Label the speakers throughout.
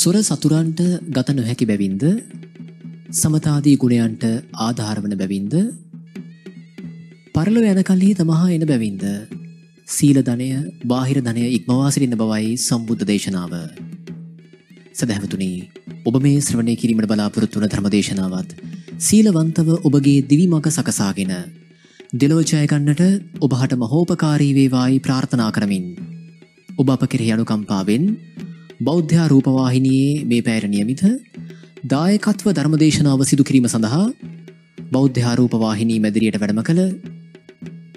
Speaker 1: සොර සතුරන්ට ගත නොහැකි බැවින්ද සමතාදී ගුණයන්ට ආධාරවන බැවින්ද පරලොව යන කල්හි තමහා එන බැවින්ද සීල ධනය බාහිර ධනය ඉක්මවාසිරින්න බවයි සම්බුද්ධ දේශනාව සැදැහැවතුනි ඔබ මේ ශ්‍රවණය කිරීමට බලාපොරොත්තුන ධර්මදේශනාවත් සීලවන්තව ඔබගේ දිවි මඟ සකසාගෙන දෙලෝජයගන්නට ඔබහට මහෝපකාරීවේවායි ප්‍රාර්ථනා කරමින් ඔබ අප කෙරෙහි අනුකම්පාවෙන් බෞද්ධා රූපවාහිනයේ මේ පෑයට නියමිත දායකත්ව ධර්මදේශනාව සිදු කිරීම සඳහා බෞද්ධාරූපවාහිනී මැදිරියට වැඩම කළ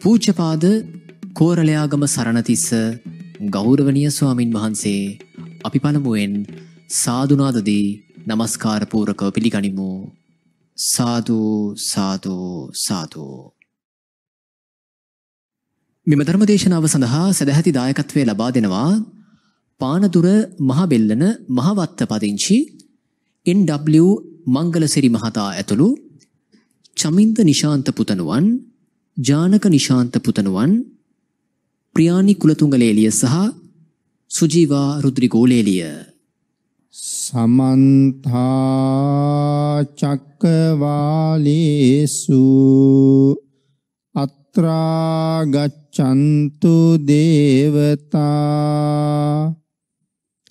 Speaker 1: පූච්චපාද කෝරලයාගම සරණතිස්ස ගෞරවනය ස්වාමින් වහන්සේ අපි පළමුුවෙන් සාධනාදදී නමස්කාරපූරකව පිළිගනිමු සාධූ සාධූ සාධූ. මෙම ධර්මදේශනාව සඳහා සැදැහැති දායකත්වය ලබා දෙනවා පානදුර මහබෙල්ලන මහවත්ත පදිංචි NW මංගලසිරි මහතා ඇතුළු චමින්ද නිශාන්ත පුතණුවන් ජානක නිශාන්ත පුතණුවන් ප්‍රියානි කුලතුංගලේලිය සහ සුජීවා රුද්‍රිගෝලේලිය
Speaker 2: සමන්ත චක්කවාලේසු අත්‍රා ගච්ඡන්තු දේවතා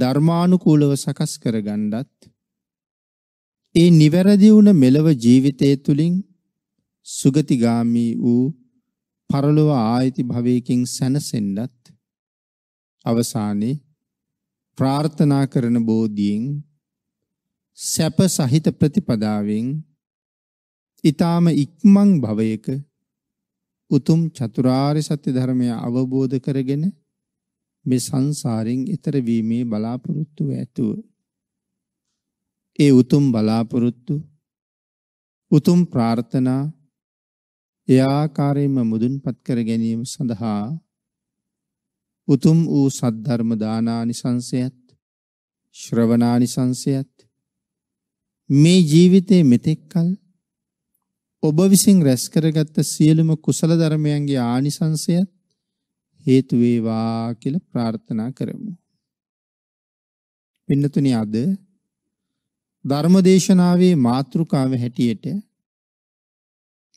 Speaker 2: ධර්මානුකූලව සකස් කරගන්නත් ඒ නිවැරදි වුණ මෙලව ජීවිතය තුළින් සුගතිගාමී වූ පරලොව ආයති භවයකින් සැනසෙන්නත් අවසානයේ ප්‍රාර්ථනා කරන බෝධියෙන් සැප සහිත ප්‍රතිපදාවෙන් ඊ타ම ඉක්මන් භවයක උතුම් චතුරාර්ය සත්‍ය ධර්මය අවබෝධ කරගෙන මේ සංසාරයෙන් ඈතර වීමේ බලාපොරොත්තු ඇතුව ඒ උතුම් බලාපොරොත්තු උතුම් ප්‍රාර්ථනා ඒ ආකාරයෙන්ම මුදුන්පත් කර ගැනීම සඳහා උතුම් වූ සද්ධර්ම දානානිසංසයත් ශ්‍රවණානිසංසයත් මේ ජීවිතයේ මෙතෙක්කල් ඔබ විසින් රැස් කරගත් සියලුම කුසල ධර්මයන්ගේ ආනිසංසයත් හේතු වේවා කියලා ප්‍රාර්ථනා කරමු. පින්නතුනි අද ධර්මදේශනාවේ මාතෘකාව හැටියට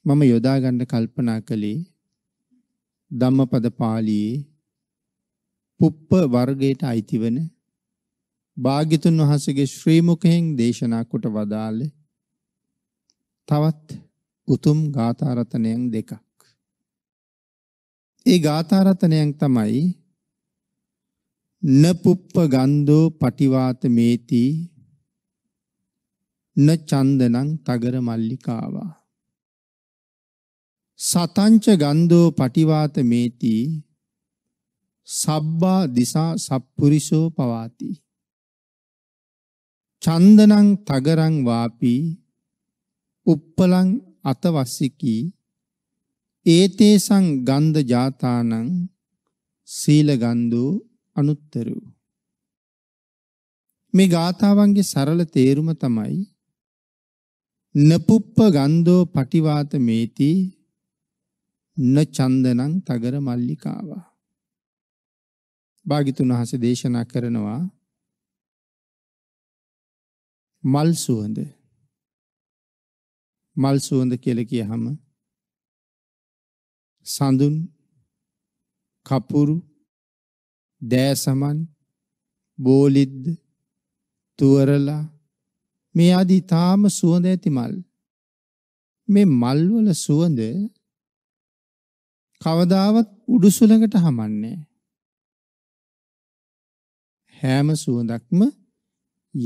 Speaker 2: මම යොදා ගන්න කල්පනා කළේ ධම්මපද පාළියේ පුප්ප වර්ගයට අයිතිවන භාග්‍යතුන් වහන්සේගේ ශ්‍රී මුඛයෙන් දේශනා කොට වදාළ තවත් උතුම් ගාථා රත්නයන් දෙකක් ඒ ගාථාරතනයන් තමයි නපුප්ප ගන්ධෝ පටිවාත මේති න චන්දනං තගර මල්ලිකාවා සතංච ගන්ධෝ පටිවාත මේති සබ්බා දිසා සප්පුරිසෝ පවාති චන්දනං තගරං වාපි උප්පලං අතවස්සිකී ඒතේසං ගන්ධ ජාතානං සීල ගන්ධෝ අනුත්තරු මේ ගාතාවන්ගේ සරල තේරුම තමයි නපුප්ප ගන්ධෝ පටිවාත මේති න චන්දනං තගර මල්ලිකාවා භාගිතුන් වහන්සේ දේශනා කරනවා මල් සුවඳ මල් සුවඳ කියලා කියහම සඳුන් කපුරු දෑසමන් බෝලිද්ද තුවරලා මේ আদি තාම සුවඳ ඇති මල් මේ මල් වල සුවඳ කවදාවත් උඩුසුලකට හමන්නේ හැම සුවඳක්ම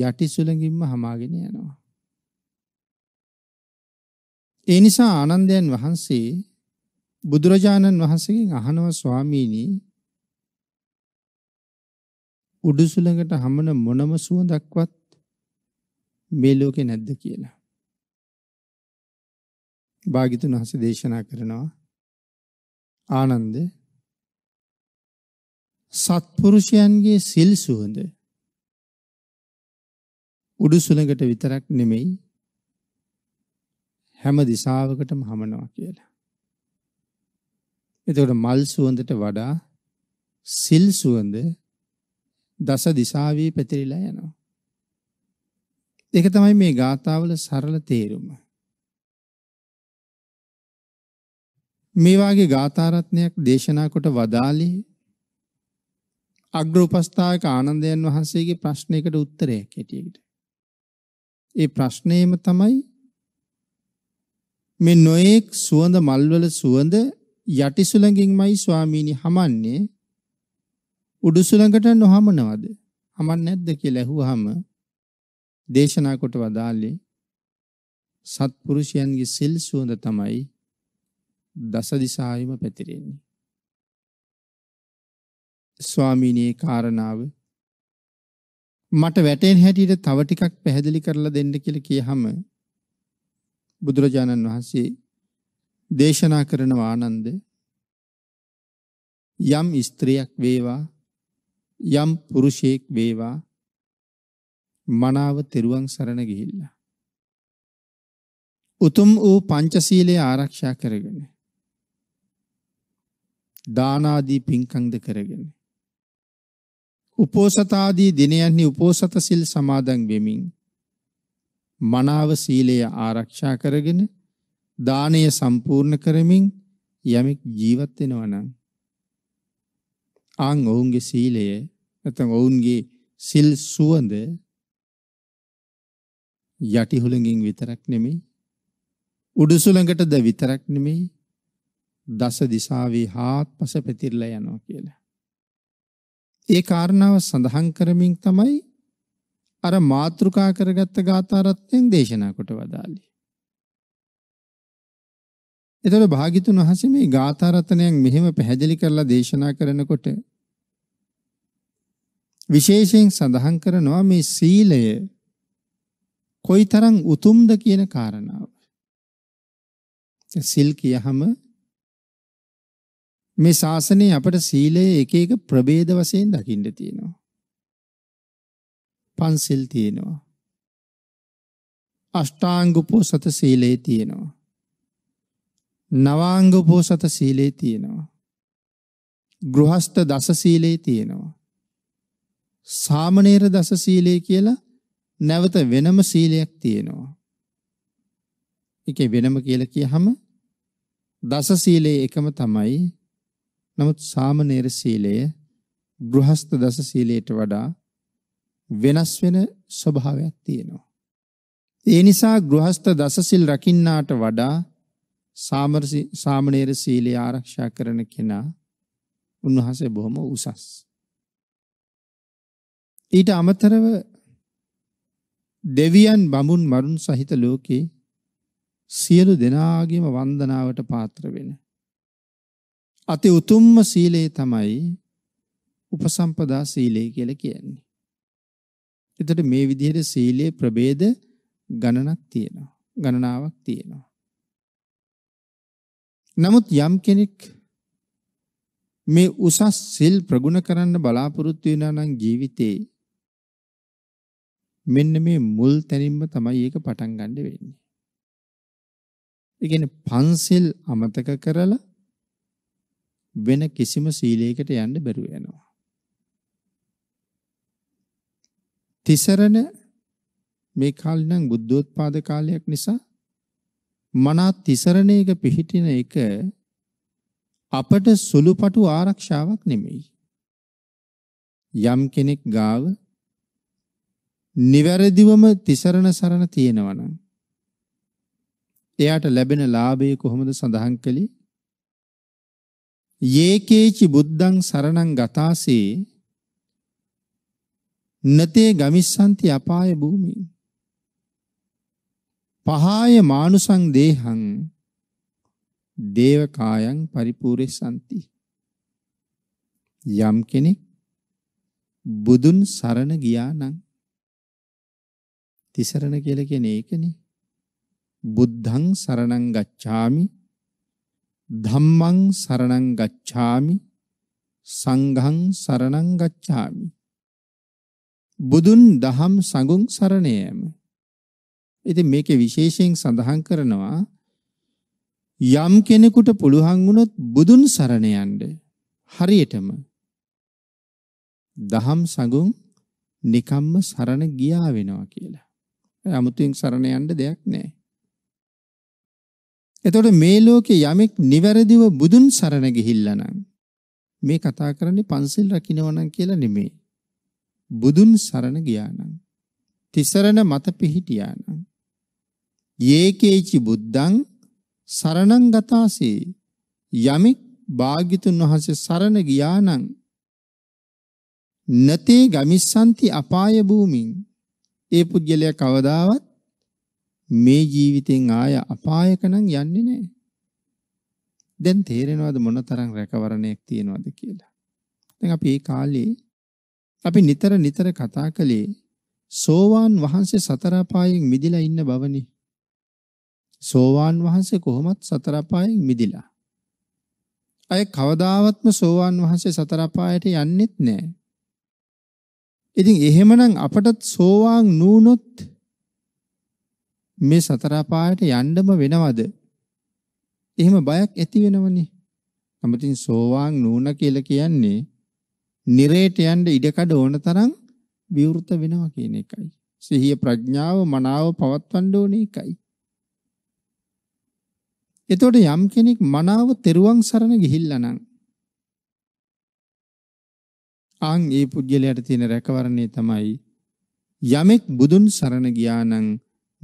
Speaker 2: යටි සුළඟින්ම හමාගෙන යනවා ඒ නිසා ආනන්දයන් වහන්සේ බුදුරජාණන් වහන්සේගෙන් අහනවා ස්වාමීනි උඩුසුලඟට හමන මොනම සුවඳක්වත් මේ ලෝකේ නැද්ද කියලා. භාග්‍යතුන් වහන්සේ දේශනා කරනවා ආනන්ද සත්පුරුෂයන්ගේ සිල් සුවඳ උඩුසුලඟට විතරක් නෙමෙයි හැම දිශාවකටම හමනවා කියලා. එතකොට මල් සුවඳට වඩා සිල් සුවඳ දස දිසාවී පැතිරිලා යනවා. ඒක තමයි මේ ගාථාවල සරල තේරුම. මේ වාගේ ගාථා රත්නයක් දේශනා කොට වදාළේ අග්‍ර උපස්ථායක ආනන්දයන් වහන්සේගේ ප්‍රශ්නයකට උත්තරයක් හැටියට. ඒ ප්‍රශ්නයම තමයි මේ නොඑක් සුවඳ මල්වල සුවඳ යටි සුළඟින්මයි ස්වාමීනි හමන්නේ උඩු සුළඟට නොහමනවද? හමන්නේ නැද්ද කියලා ඇහුවාම දේශනා කොට වදාළේ සත්පුරුෂයන්ගේ සිල් සුවඳ තමයි දස දිසායම පැතිරෙන්නේ. ස්වාමීනී කාරණාව මට වැටෙන හැටියට තව ටිකක් පැහැදිලි කරලා දෙන්න කියලා කියහම බුදුරජාණන් වහන්සේ දේශනා කරනවා ආනන්ද යම් ස්ත්‍රියක් වේවා යම් පුරුෂයෙක් වේවා මනාව තෙරුවන් සරණ ගිහිල්ලා උතුම් වූ පංචශීලය ආරක්ෂා කරගෙන දාන ආදී පින්කම්ද කරගෙන උපෝසත ආදී දිනයන්හි උපෝසත සිල් සමාදන් වෙමින් මනාව සීලය ආරක්ෂා කරගෙන දානය සම්පූර්ණ කරමින් යමෙක් ජීවත් වෙනවා නම් ආන් ඔවුන්ගේ සීලය නැත්නම් ඔවුන්ගේ සිල් සුවඳ යටි හුළඟින් විතරක් නෙමෙයි උඩුසුළඟටද විතරක් නෙමෙයි දස දිසාවේ හාත්පස පැතිරලා යනවා කියලා. ඒ කාරණාව සඳහන් කරමින් තමයි අර මාත්‍රිකා කරගත්ත ගාථා රත්නෙන් දේශනා කොට වදාළේ. එතකොට භාග්‍යතුන් වහන්සේ මේ ගාථා රත්නයන් මෙහෙම පැහැදිලි කරලා දේශනා කරනකොට විශේෂයෙන් සඳහන් කරනවා මේ සීලය කොයිතරම් උතුම්ද කියන කාරණාව. සිල් කියහම මේ ශාසනයේ අපට සීලයේ එක එක ප්‍රභේද වශයෙන් දකින්න තියෙනවා. පන්සිල් තියෙනවා. අෂ්ටාංග උපෝසත සීලය තියෙනවා. නවාංග උපෝසත සීලේ තියෙනවා. ගෘහස්ත දස සීලේ තියෙනවා. සාමණේර දස සීලේ කියලා නැවත වෙනම සීලයක් තියෙනවා. ඒකේ වෙනම කියලා කියහම දස සීලේ එකම තමයි. නමුත් සාමණේර සීලය ගෘහස්ත දස සීලයට වඩා වෙනස් වෙන ස්වභාවයක් තියෙනවා. ඒ නිසා ගෘහස්ත දසසිල් රකින්නාට වඩා සාමණේර සීලය ආරක්ෂා කරන කෙනා උන්වහන්සේ බොහොම උසස්. ඊට අමතරව දෙවියන් බමුන් මරුන් සහිත ලෝකේ සියලු දෙනාගේම වන්දනාවට පාත්‍ර වෙන. අති උතුම්ම සීලය තමයි උපසම්පදා සීලය කියලා කියන්නේ. එතකොට මේ විදිහට සීලයේ ප්‍රභේද ගණනක් තියෙනවා. ගණනාවක් තියෙනවා. නමුත් යම් කෙනෙක් මේ උසස් සිල් ප්‍රගුණ කරන්න බලාපොරොත්තු වෙනා නම් ජීවිතේ මෙන්න මේ මුල් තැනින්ම තමයි ඒක පටන් ගන්න වෙන්නේ. ඒ කියන්නේ පන්සිල් අමතක කරලා වෙන කිසිම සීලයකට යන්න බැරුව යනවා. තිසරණ මේ කාලේ නම් බුද්ධෝත්පාද කාලයක් නිසා මනා තිසරණයක පිහිටින එක අපට සුළුපටු ආරක්ෂාවක් නෙමෙයි. යම් කෙනෙක් ගාව නිවැරදිවම තිසරණ සරණ තියෙනවනම් එයාට ලැබෙන ලාභය කොහොමද සඳහන් කළේ? යේකේචි බුද්ධං සරණං ගතාසේ නතේ ගමිස්සන්ති අපාය භූමියේ පහාය මානුසං දේහං දේවකායන් පරිපූර්ණසanti යම් කෙනෙක් බුදුන් සරණ ගියා නම් තිසරණ කියලා කියන්නේ ඒකනේ බුද්ධං සරණං ගච්ඡාමි ධම්මං සරණං ගච්ඡාමි සංඝං සරණං ගච්ඡාමි බුදුන් දහම් සඟුන් සරණයම ඉතින් මේකේ විශේෂයෙන් සඳහන් කරනවා යම් කෙනෙකුට පුළුවන් වුණොත් බුදුන් සරණ යන්න හරියටම දහම් සඟුන් නිකම්ම සරණ ගියා වෙනවා කියලා. අමුතුවෙන් සරණ යන්න දෙයක් නැහැ. එතකොට මේ ලෝකේ යමෙක් නිවැරදිව බුදුන් සරණ ගිහිල්ලා නම් මේ කතා කරන්නේ පන්සිල් රකින්නවා නම් කියලා නෙමෙයි. බුදුන් සරණ ගියා නම් තිසරණ මත පිහිටියා නම් ඒකේචි බුද්ධං සරණං ගතාසේ යමෙක් භාග්‍යතුන් වහන්සේ සරණ ගියානම් නතේ ගමිස්සන්ති අපාය භූමින් ඒ පුද්ගලයා කවදාවත් මේ ජීවිතෙන් ආය අපායක නම් යන්නේ නැහැ. දැන් තේරෙනවද මොනතරම් රැකවරණයක් තියෙනවද කියලා. දැන් අපි ඒ කාලේ අපි නිතර නිතර කතා කළේ සෝවාන් වහන්සේ සතර පායෙන් මිදිලා ඉන්න බවනේ. සෝවාන් වහන්සේ කොහොමත් සතර අපායෙන් මිදිලා. අය කවදාවත්ම සෝවාන් වහන්සේ සතර අපායට යන්නෙත් නෑ. ඉතින් එහෙමනම් අපටත් සෝවාන් නූනොත් මේ සතර අපායට යන්නම වෙනවද? එහෙම බයක් ඇති වෙනවනේ. නමුතින් සෝවාන් නූන කියලා කියන්නේ නිරේට යන්න ඉඩකඩ ඕන තරම් විවෘත වෙනවා කියන එකයි. සිහිය ප්‍රඥාව මනාව පවත්වන්න ඕනේ එකයි. එතකොට යම් කෙනෙක් මනාව තෙරුවන් සරණ ගිහිල්ලා නම් ආන් ඒ පුජ්‍යලයට තියෙන රැකවරණේ තමයි යමෙක් බුදුන් සරණ ගියා නම්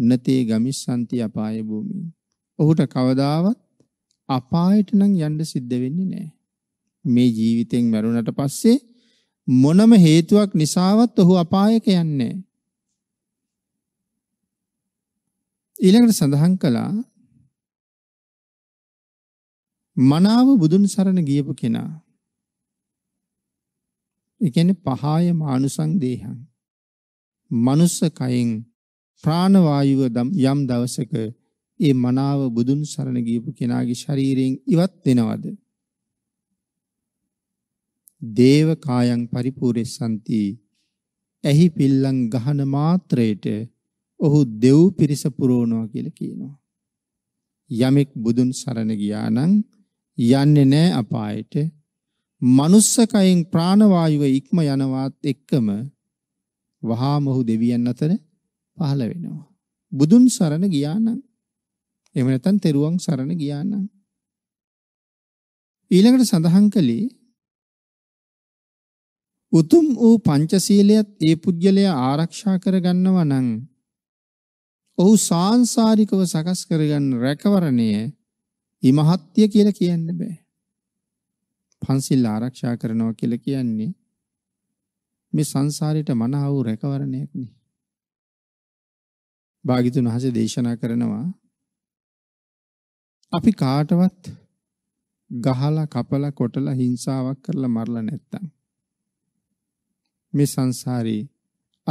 Speaker 2: නතේ ගමිස්සන්ති අපාය භූමිය. ඔහුට කවදාවත් අපායට නම් යන්න සිද්ධ වෙන්නේ නැහැ. මේ ජීවිතෙන් මැරුණට පස්සේ මොනම හේතුවක් නිසාවත් ඔහු අපායක යන්නේ ඊළඟට සඳහන් කළා මනාව බුදුන් සරණ ගියපු කෙනා. ඒ කියන්නේ පහය මානුසං දේහං. මනුස්ස කයෙන් ප්‍රාණ වායුව යම් දවසක ඒ මනාව බුදුන් සරණ ගියපු කෙනාගේ ශරීරයෙන් ඉවත් වෙනවද? දේව කායන් පරිපූර්ණසන්ති එහි පිල්ලං ගහන මාත්‍රයට ඔහු දෙව් පිරිස පුරවනවා කියලා කියනවා. යමෙක් බුදුන් සරණ ගියා නම් යන්නේ නැහැ අපායට. manussකයෙන් ප්‍රාණවායුව ඉක්ම යනවත් එක්කම වහාම ඔහු දෙවියන් අතර පහළ වෙනවා. බුදුන් සරණ ගියා නම් එහෙම නැත්නම් තෙරුවන් සරණ ගියා නම් ඊළඟට සඳහන් කළේ උතුම් වූ පංචශීලයත් ඒ පුජ්‍යලයා ආරක්ෂා කරගන්නවා නම් ඔහු සාංශාරිකව සකස් කරගන්න රැකවරණය විමහත්ය කියලා කියන්න බෑ. පන්සිල් ආරක්ෂා කරනවා කියලා කියන්නේ මේ සංසාරයට මනාව රැකවරණයක් නේ. භාගිතුන් වහන්සේ දේශනා කරනවා අපි කාටවත් ගහලා කපලා කොටලා හිංසාවක් කරලා මරලා නැත්තම් මේ සංසාරේ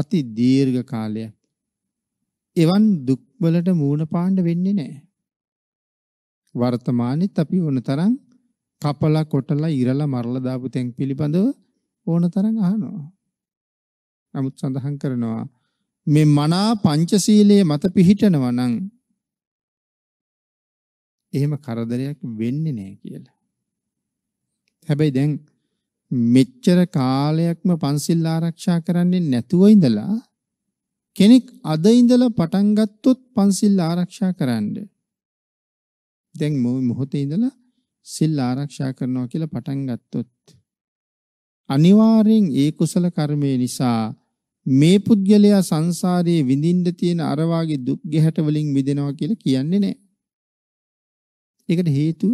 Speaker 2: අති දීර්ඝ කාලයක් එවන් දුක්වලට මූණ පාන්න වෙන්නේ නැහැ. වර්තමානෙත් අපි ඕන තරම් කපලා කොටලා ඉරලා මරලා දාපු තැන් පිළිබඳව ඕන තරම් අහනවා. නමුත් සඳහන් කරනවා මේ මනා පංචශීලයේ මත පිහිටනවා නම් එහෙම කරදරයක් වෙන්නේ නැහැ කියලා. හැබැයි දැන් මෙච්චර කාලයක්ම පන්සිල් ආරක්ෂා කරන්නේ නැතුව ඉඳලා කෙනෙක් අද ඉඳලා පටන් ගත්තොත් පන්සිල් ආරක්ෂා කරන්නේ දැන් මොහොතේ ඉඳලා සිල් ආරක්ෂා කරනවා කියලා පටන් ගත්තොත් අනිවාර්යෙන් ඒ කුසල කර්මය නිසා මේ පුද්ගලයා සංසාරයේ විඳින්න තියෙන අර වාගේ දුක් ගැහැට වලින් මිදෙනවා කියලා කියන්නේ නැහැ. ඒකට හේතුව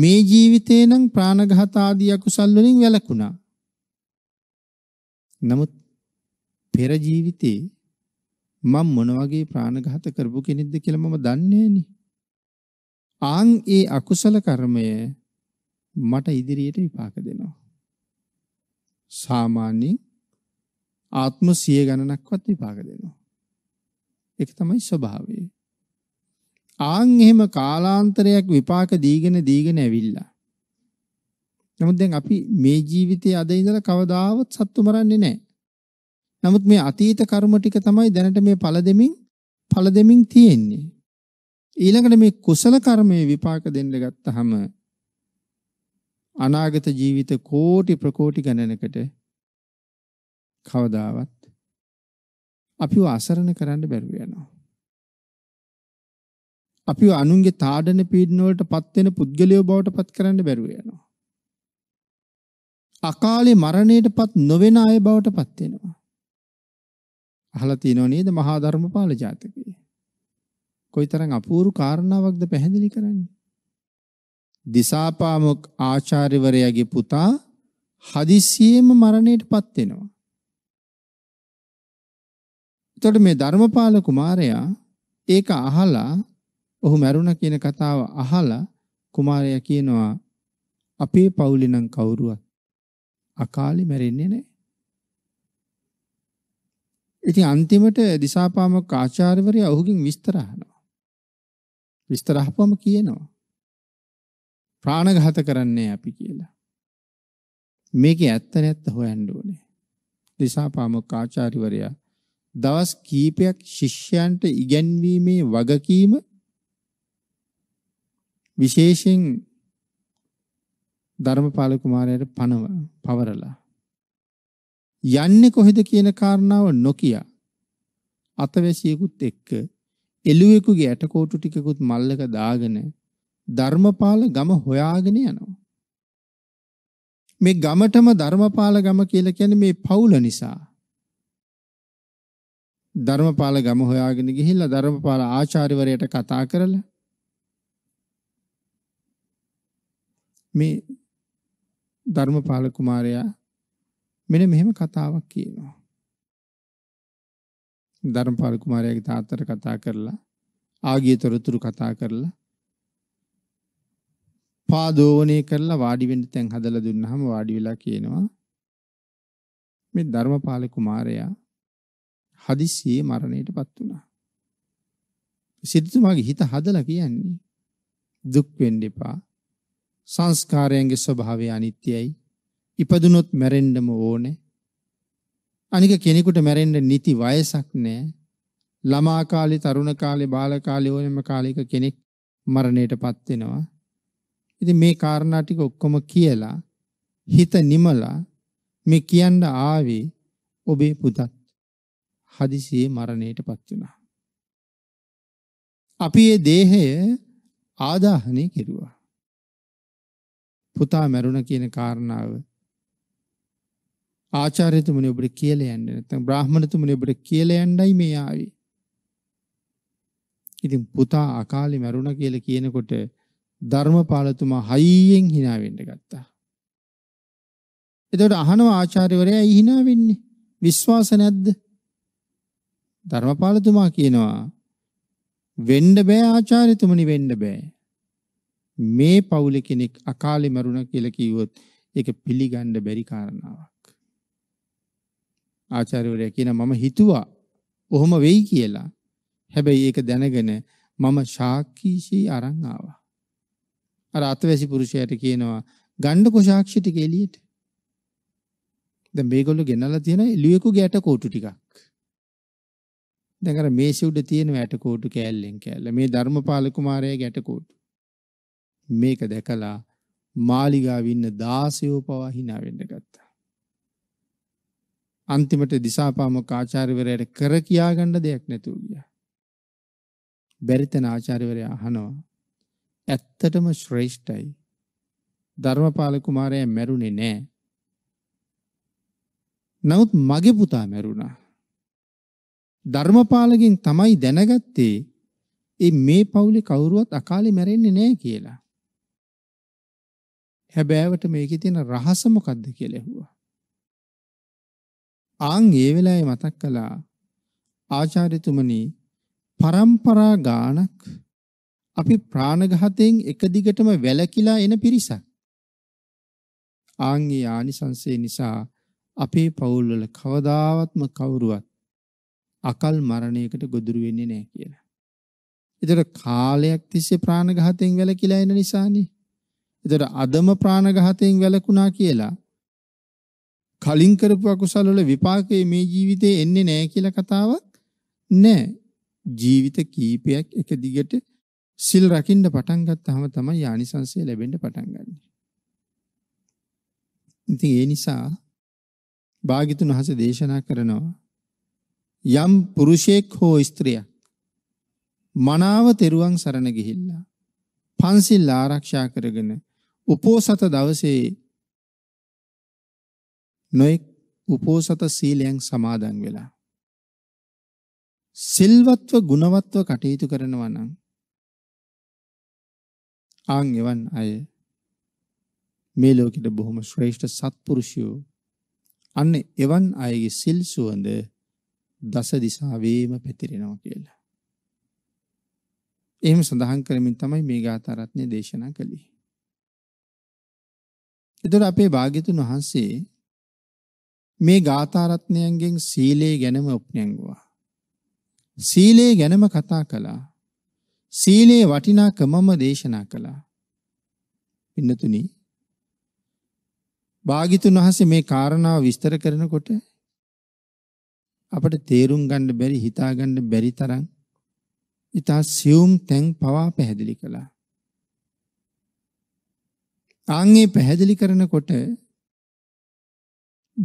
Speaker 2: මේ ජීවිතේ නම් ප්‍රාණඝාත ආදී අකුසල් වලින් වැළකුණා. නමුත් පෙර ජීවිතේ මම මොන වගේ ප්‍රාණඝාත කරපු කෙනෙක්ද කියලා මම දන්නේ නැහැ. ආන් ඒ අකුසල කර්මය මට ඉදිරියට විපාක දෙනවා. සාමාන්‍යයෙන් ආත්ම 100 ගණනක්වත් විපාක දෙනවා. ඒක තමයි ස්වභාවය. ආන් එහෙම කාලාන්තරයක් විපාක දීගෙන දීගෙන ඇවිල්ලා. නමුත් දැන් අපි මේ ජීවිතයේ අද ඉඳලා කවදාවත් සත්තු මරන්නේ නැහැ. නමුත් මේ අතීත කර්ම ටික තමයි දැනට මේ පළ දෙමින් පළ දෙමින් තියෙන්නේ. ඊළඟට මේ කුසල කර්මයේ විපාක දෙන්න ගත්තහම අනාගත ජීවිත කෝටි ප්‍රකෝටි ගණනකට කවදාවත් අපිව අසරණ කරන්න බැරුව යනවා. අපිව අනුන්ගේ තාඩන පීඩන වලට පත් වෙන පුද්ගලයෝ බවට පත් කරන්න බැරුව යනවා. අකාලේ මරණයට පත් නොවන අය බවට පත් වෙනවා. අහලා තියෙනව නේද මහා ධර්මපාල ජාතකයේ? කොයිතරම් අපූරු කාරණාවක්ද පැහැදිලි කරන්නේ. දිසාපාමොක් ආචාර්යවරයාගේ පුතා හදිසියෙම මරණයටපත් වෙනවා. එතකොට මේ ධර්මපාල කුමාරයා ඒක අහලා ඔහු මැරුණා කියන කතාව අහලා කුමාරයා කියනවා අපේ පවුලේ නම් කවුරුවත් අකාලේ මැරෙන්නේ නැහැ. ඉතින් අන්තිමට දිසාපාමොක් ආචාර්යවරයා ඔහුගෙන් විස්තර අහනවා. විස්තර අහපුවම කියනවා. ප්‍රාණඝාත කරන්නේ අපි කියලා. මේකේ ඇත්ත නැත්ත හොයන්න ඕනේ. දිසාපාමොක් ආචාර්යවරයා දවස් කීපයක් ශිෂ්‍යයන්ට ඉගැන්වීමේ වගකීම විශේෂයෙන් ධර්මපාල කුමාරයාට පනව පවරලා යන්නේ කොහෙද කියන කාරණාව නොකිය අතවැසියෙකුත් එක්ක එළුවෙකුගේ ඇටකෝටු ටිකකුත් මල්ලක දාගෙන ධර්මපාල ගම හොයාගෙන යනවා. මේ ගමටම ධර්මපාල ගම කියලා කියන්නේ මේ පවුල නිසා. ධර්මපාල ගම හොයාගෙන ගිහිල්ලා ධර්මපාල ආචාර්යවරයාට කතා කරලා මේ ධර්මපාල කුමාරයා මෙන්න මෙහෙම කතාවක් කියනවා. ධර්මපාල කුමාරයාගේ තාත්තට කතා කරලා ආගිය තොරතුරු කතා කරලා පාදෝවණේ කරලා වාඩි වෙන්න තැන් හදලා දුන්නාම වාඩි වෙලා කියනවා මේ ධර්මපාල කුමාරයා හදිස්සියේ මරණයටපත් වුණා. සිතතුමාගේ හිත හදලා කියන්නේ දුක් වෙන්න එපා. සංස්කාරයන්ගේ ස්වභාවය අනිත්‍යයි. ඉපදුනොත් මැරෙන්නම ඕනේ. අනික කෙනෙකුට මැරෙන්න නිති වයසක් නෑ. ළමා කාලේ, තරුණ කාලේ, බාල කාලේ ඕනෙම කාලයක කෙනෙක් මරණයටපත් වෙනවා. ඉතින් මේ කාරණා ටික ඔක්කොම කියලා හිත නිමලා මේ කියන්න ආවේ ඔබේ පුතත් හදිසියේ මරණයටපත් වුණා. අපි මේ දේහය ආදාහනය කෙරුවා. පුතා මැරුණ කියන කාරණාව ආචාර්යතුමනි ඔබට කියලා යන්න නැත්නම් බ්‍රාහ්මණතුමනි ඔබට කියලා යන්නයි මේ ආවේ. ඉතින් පුතා අකාලේ මැරුණා කියලා කියනකොට ධර්මපාලතුමා හයියෙන් hina වෙන්න ගත්තා. එතකොට අහනවා ආචාර්යවරයා ඇයි hina වෙන්නේ? විශ්වාස නැද්ද? ධර්මපාලතුමා කියනවා වෙන්න බෑ ආචාර්යතුමනි වෙන්න බෑ. මේ පවුලේ කෙනෙක් අකාලේ මැරුණා කියලා කිව්වොත් ඒක පිළිගන්න බැරි කාරණාවක්. ආචාර්යවරයා කියන මම හිතුවා ඔහොම වෙයි කියලා. හැබැයි ඒක දැනගෙන මම සාක්ෂි අරන් ආවා. අර අතවැසි පුරුෂයාට කියනවා ගණ්ඩකෝ සාක්ෂි ටික එළියට. දැන් මේගොල්ලෝ ගෙනල්ලා තියෙන එළුවෙකු ගැට කෝටු ටිකක්. දැන් අර මේසෙ උඩ තියෙන ඇට කෝටු කෑල්ලෙන් කෑල්ල. මේ ධර්මපාල කුමාරයා ගැට කෝටු. මේක දැකලා මාලිගාවේ ඉන්න 16 පවා hina වෙන්න ගත්තා. අන්තිමට දිසාපාමොක් ආචාර්යවරයාට කර කියා ගන්න දෙයක් නැතුව ගියා. බැරිතන ආචාර්යවරයා අහනවා ඇත්තටම ශ්‍රේෂ්ඨයි. ධර්මපාල කුමාරයා මැරුණේ නෑ. නමුත් මගේ පුතා මැරුණා. ධර්මපාලගෙන් තමයි දැනගත්තේ ඒ මේ පවුලේ කවුරුවත් අකාලේ මැරෙන්නේ නෑ කියලා. හැබෑවට මේකේ තියෙන රහස මොකද්ද කියලා ඇහුවා. ආන් ඒ වෙලාවේ මතක් කළා ආචාර්යතුමනි પરම්පරා ගානක් අපි ප්‍රාණඝාතයෙන් එක දිගටම වැළකීලා එන පිරිසක්. ආන් ඒ ආනිසංසය නිසා අපේ පවුල්වල කවදාවත්ම කවුරුවත් අකල් මරණයකට ගොදුරු වෙන්නේ නැහැ කියලා. ඒතර කාලයක් තිස්සේ ප්‍රාණඝාතයෙන් වැළකීලා එන නිසානේ. ඒතර අදම ප්‍රාණඝාතයෙන් වැළකුණා කියලා කලින් කරපු අකුසල වල විපාකය මේ ජීවිතේ එන්නේ නැහැ කියලා කතාවක් නැහැ. ජීවිත කීපයක් එක දිගට සිල් රකින්න පටන් ගත්තාම තමයි ආනිසංසය ලැබෙන්න පටන් ගන්න. ඉතින් ඒ නිසා භාග්‍යතුන් වහන්සේ දේශනා කරනවා යම් පුරුෂයෙක් හෝ ස්ත්‍රියක් මනාව තෙරුවන් සරණ ගිහිල්ලා පන්සිල් ආරක්ෂා කරගෙන උපෝසත දවසේ නොයෙක් උපෝසත සීලයන් සමාදන් වෙලා. සිල්වත්ව ගුණවත්ව කටයුතු කරනවා නම් ආන් එවන් අය මේ ලෝකෙට බොහොම ශ්‍රේෂ්ඨ සත්පුරුෂයෝ අන්න එවන් අයගේ සිල් සුවඳ දස දිසාවේම පැතිරෙනවා කියලා. එහෙම සඳහන් කරමින් තමයි මේ ගාථා රත්නය දේශනා කළේ. එතකොට අපේ භාග්‍යතුන් වහන්සේ මේ ගාථාරත්නයන්ගෙන් සීලේ ගැනම උපනැංගුවා. සීලේ ගැනම කතා කළා. සීලේ වටිනාකමම දේශනා කළා. පින්නතුනි භාගිතුන් වහන්සේ මේ කාරණාව විස්තර කරනකොට අපට තේරුම් ගන්න බැරි හිතා ගන්න බැරි තරම් ඊතා සියුම් තැන් පවා පැහැදිලි කළා. ආන්ගේ පැහැදිලි කරනකොට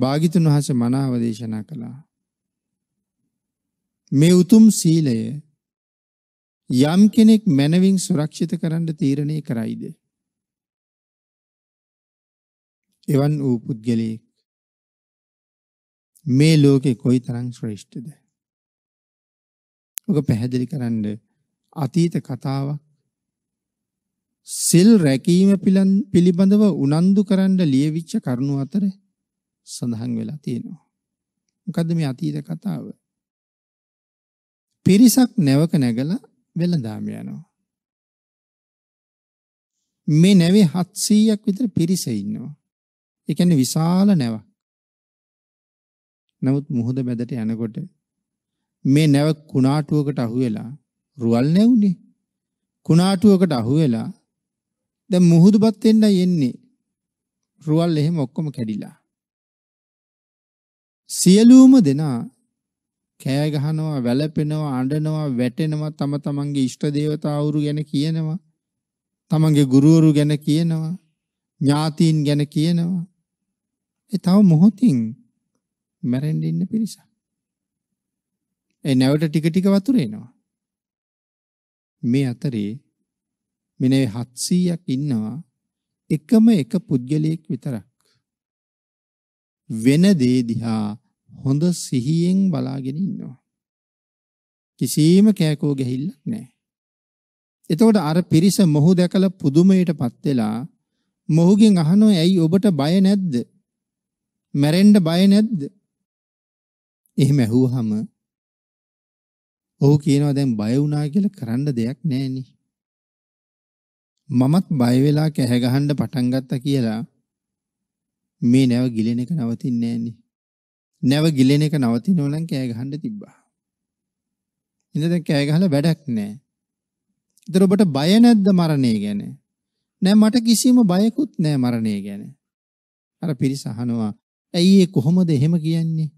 Speaker 2: භාගිතුන් වහස මනාව දේශනා කළා. මේ උතුම් සීලය යම් කෙනෙක් මැනවින් සුරක්ෂිත කරන්න තීරණය කරයිද. එවන් වූ පුද්ගලයෙක් මේ ලෝකෙ කොයි තරං ශ්‍රේෂ්ඨද. ඔක පැහැදිලි කරන්න අතීත කතාවක් සිල් රැකීම පිළිබඳව උනන්දු කරන්න ලියවිච්ච කරුණු අතර සඳහන් වෙලා තියෙනවා. මොකද්ද මේ අතීත කතාව? පිරිසක් නැවක නැගලා වෙළඳාම යනවා. මේ නැවේ 700ක් විතර පිරිස ඉන්නවා. ඒ කියන්නේ විශාල නැවක්. නමුත් මුහුද බැදට යනකොට මේ නැව කුණාටුවකට අහුවෙලා රුවල් නැවුනේ. කුණාටුවකට අහුවෙලා දැන් මුහුදුපත් වෙන්න යන්නේ. රුවල් එහෙම ඔක්කොම කැඩිලා. සියලුම දෙනා කෑ ගහනවා වැළපෙනවා අඬනවා වැටෙනවා තම තමන්ගේ ඉෂ්ට දේවතාවුරු ගැන කියනවා තමන්ගේ ගුරුවරු ගැන කියනවා ඥාතීන් ගැන කියනවා ඒ තව මොහොතින් මැරෙන්න ඉන්න පිරිස ඒ නැවට ටික ටික වතුර එනවා මේ අතරේ මිනේ 700ක් ඉන්නවා එකම එක පුද්ගලයෙක් විතරක් වෙන දේ දිහා හොඳ සිහියෙන් බලාගෙන ඉන්නවා. කිසිම කෑකෝ ගැහිල්ලක් නැහැ. එතකොට අර පිරිස මොහු දැකලා පුදුමයටපත් වෙලා මොහුගෙන් අහනවා ඇයි ඔබට බය නැද්ද? මැරෙන්න බය නැද්ද? එහෙම ඇහුවහම ඔහු කියනවා දැන් බය වුණා කියලා කරන්න දෙයක් නැහැ මමත් බය වෙලා කැහැ ගහන්න පටන් ගත්තා කියලා මේ නැව ගිලෙන එක නවතින්නේ නෑනේ. නැව ගිලෙන එක නවතිනෝ නම් කෑ ගහන්න තිබ්බා. ඉතින් දැන් කෑ ගහලා වැඩක් නෑ. ඉතින් ඔබට බය නැද්ද මරණය ගැන? නෑ මට කිසිම බයකුත් නෑ මරණය ගැන. අර පිරිස අහනවා ඇයි ඒ කොහොමද එහෙම කියන්නේ?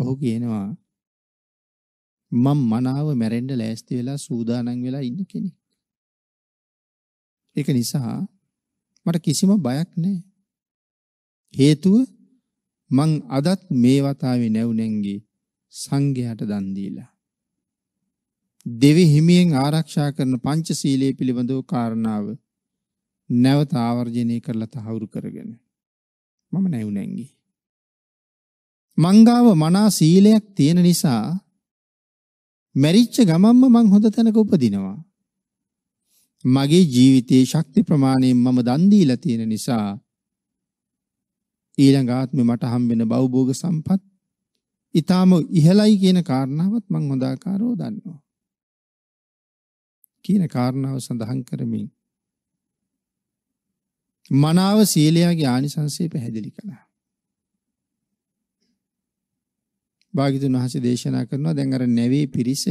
Speaker 2: ඔහු කියනවා මම මනාව මැරෙන්න ලෑස්ති වෙලා සූදානම් වෙලා ඉන්න කෙනෙක්. ඒක නිසා මට කිසිම බයක් නැහැ. හේතුව මං අදත් මේ වතාවේ නැවුනැංගේ සංඝයාට දන් දීලා. දෙවි හිමියෙන් ආරක්ෂා කරන පංචශීලයේ පිළිබඳව කාරණාව නැවත ආවර්ජනය කරලා තහවුරු කරගෙන මම නැවුනැංගේ. මංගාව මනා සීලයක් තියෙන නිසා මැරිච්ච ගමම්ම මං හොඳ තැනක උපදිනවා. මගේ ජීවිතයේ ශක්ති ප්‍රමාණයෙන් මම දන් දීලා තියෙන නිසා ඊළඟ ආත්මේ මට හම්බෙන භවභෝග සම්පත් ඊටාම ඉහළයි කියන කාරණාවත් මං හොඳාකාරව දන්නවා. කියන කාරණාව සඳහන් කරමින් මනාව සීලයාගේ ආනිසංසය පැහැදිලි කළා. භාගිතුන් වහන්සේ දේශනා කරනවා දැන් අර නැවේ පිරිස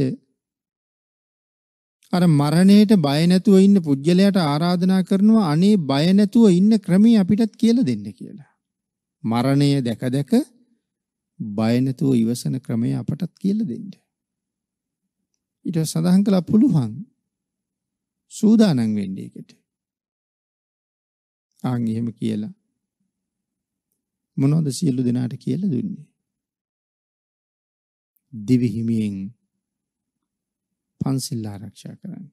Speaker 2: අර මරණයට බය නැතුව ඉන්න පුජ්‍යලයට ආරාධනා කරනවා අනේ බය නැතුව ඉන්න ක්‍රමී අපිටත් කියලා දෙන්න කියලා. මරණය දැක දැක බය නැතුව ඉවසන ක්‍රමය අපටත් කියලා දෙන්න. ඊට සඳහන් කළා පුළුවන් සූදානම් වෙන්න ඒකට. ආන් එහෙම කියලා මොනවද සියලු දෙනාට කියලා දුන්නේ? දිවි හිමියෙන් පන්සිල් ආරක්ෂා කරන්න.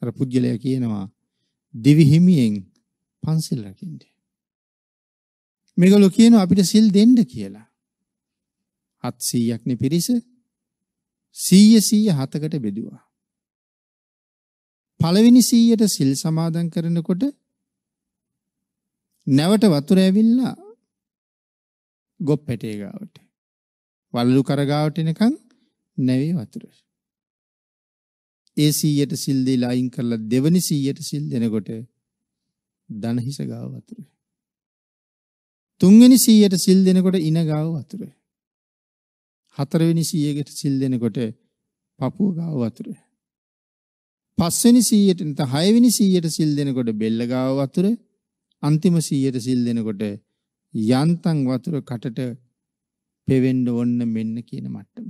Speaker 2: අර පුජ්‍යලයා කියනවා දිවි හිමියෙන් පන්සිල් රකින්නේ. මේගොල්ලෝ කියනවා අපිට සිල් දෙන්න කියලා. 700ක් නේ පිරිස 100 107කට බෙදුවා. පළවෙනි 100ට සිල් සමාදන් කරනකොට නැවට වතුර ඇවිල්ලා ගොප්පැටේ ගාවට වලලු කර ගාවට එනකන් නැවේ වතුර. ඒ 100ට සිල් දීලා අයින් කරලා දෙවෙනි 100ට සිල් දෙනකොට දනහිස ගාව වතුරේ තුන්වෙනි 100ට සිල් දෙනකොට ඉන ගාව වතුරේ. හතරවෙනි 100කට සිල් දෙනකොට පපුව ගාව වතුරේ. පස්වෙනි 100ට නැත්නම් හයවෙනි 100ට සිල් දෙනකොට බෙල්ල ගාව වතුරේ. අන්තිම 100ට සිල් දෙනකොට යන්තම් වතුර කටට පෙවෙන්න ඕන්න මෙන්න කියන මට්ටම.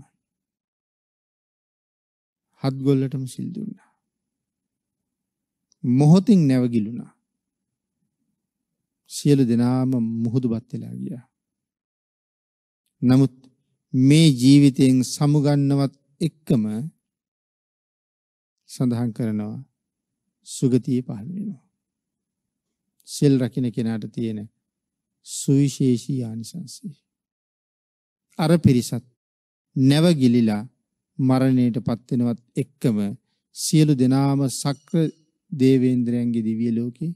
Speaker 2: හත් ගොල්ලටම සිල් දුන්නා. මොහොතින් නැවගිලුණා. සියලු දෙනාම මුහුදුපත් වෙලා ගියා. නමුත් මේ ජීවිතයෙන් සමුගන්නවත් එක්කම සඳහන් කරනවා සුගතිය පහළ වෙනවා. සෙල් රකින්න කෙනාට තියෙන සුවිශේෂී ආනිසංසය. අර පිරිසත් නැව ගිලිලා මරණයට පත් වෙනවත් එක්කම සියලු දෙනාම සක්‍ර දේවේන්ද්‍රයන්ගේ දිව්‍ය ලෝකේ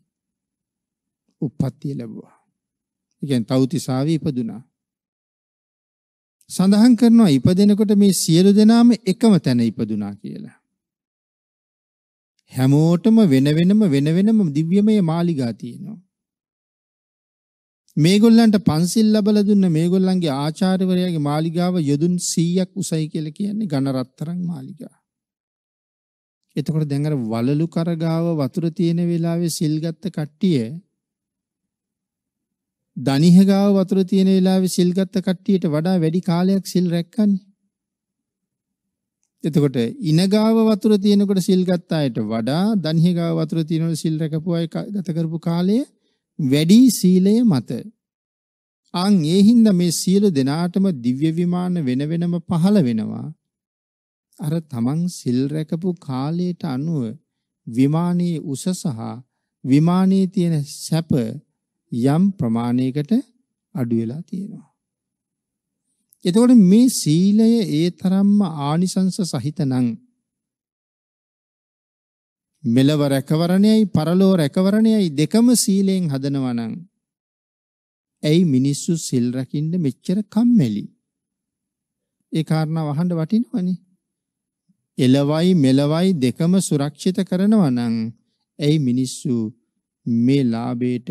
Speaker 2: උප්පත්තිය ලැබුවා. ඒ කියන්නේ තවුතිසාවේ ඉපදුනා. සඳහන් කරනවා ඉපදෙනකොට මේ සියලු දෙනාම එකම තැන ඉපදුනා කියලා. හැමෝටම වෙන වෙනම වෙන වෙනම දිව්‍යමය මාලිගා තියෙනවා. මේගොල්ලන්ට පන්සිල් ලැබලා දුන්න මේගොල්ලන්ගේ ආචාර්යවරයාගේ මාලිගාව යදුන් 100ක් උසයි කියලා කියන්නේ ඝනරත්තරන් මාලිගා. එතකොට දැන් අර වලලු කරගාව වතුර තියෙන වෙලාවේ සිල් ගත්ත කට්ටිය දනිහගාව වතුර තියෙන වෙලාවේ සිල් ගත්ත කට්ටියට වඩා වැඩි කාලයක් සිල් රැක්කන්නේ. එතකොට ඉනගාව වතුර තියෙනකොට සිල් ගත්ත අයට වඩා දනිහගාව වතුර තියෙනකොට සිල් රැකපු අය ගත කරපු කාලය වැඩි සීලය මත. අන් ඒ හින්දා මේ සියලු දෙනාටම දිව්‍ය විමාන වෙන වෙනම පහළ වෙනවා. අර තමන් සිල් රැකපු කාලයට අනුව විමානයේ උස සහ විමානයේ තියෙන සැප යම් ප්‍රමාණයකට අඩු වෙලා තියෙනවා. එතකොට මේ සීලය ඒ තරම්ම ආනිසංස සහිත නම් මෙලව රැකවරණයයි පරලෝ රැකවරණයයි දෙකම සීලයෙන් හදනවා නම් ඇයි මිනිස්සු සිල් රකින්න මෙච්චර කම්මැලි? ඒ කාරණාව අහන්න වටිනවනේ. එලවයි මෙලවයි දෙකම සුරක්ෂිත කරනවා නම් ඇයි මිනිස්සු මේ ලාභයට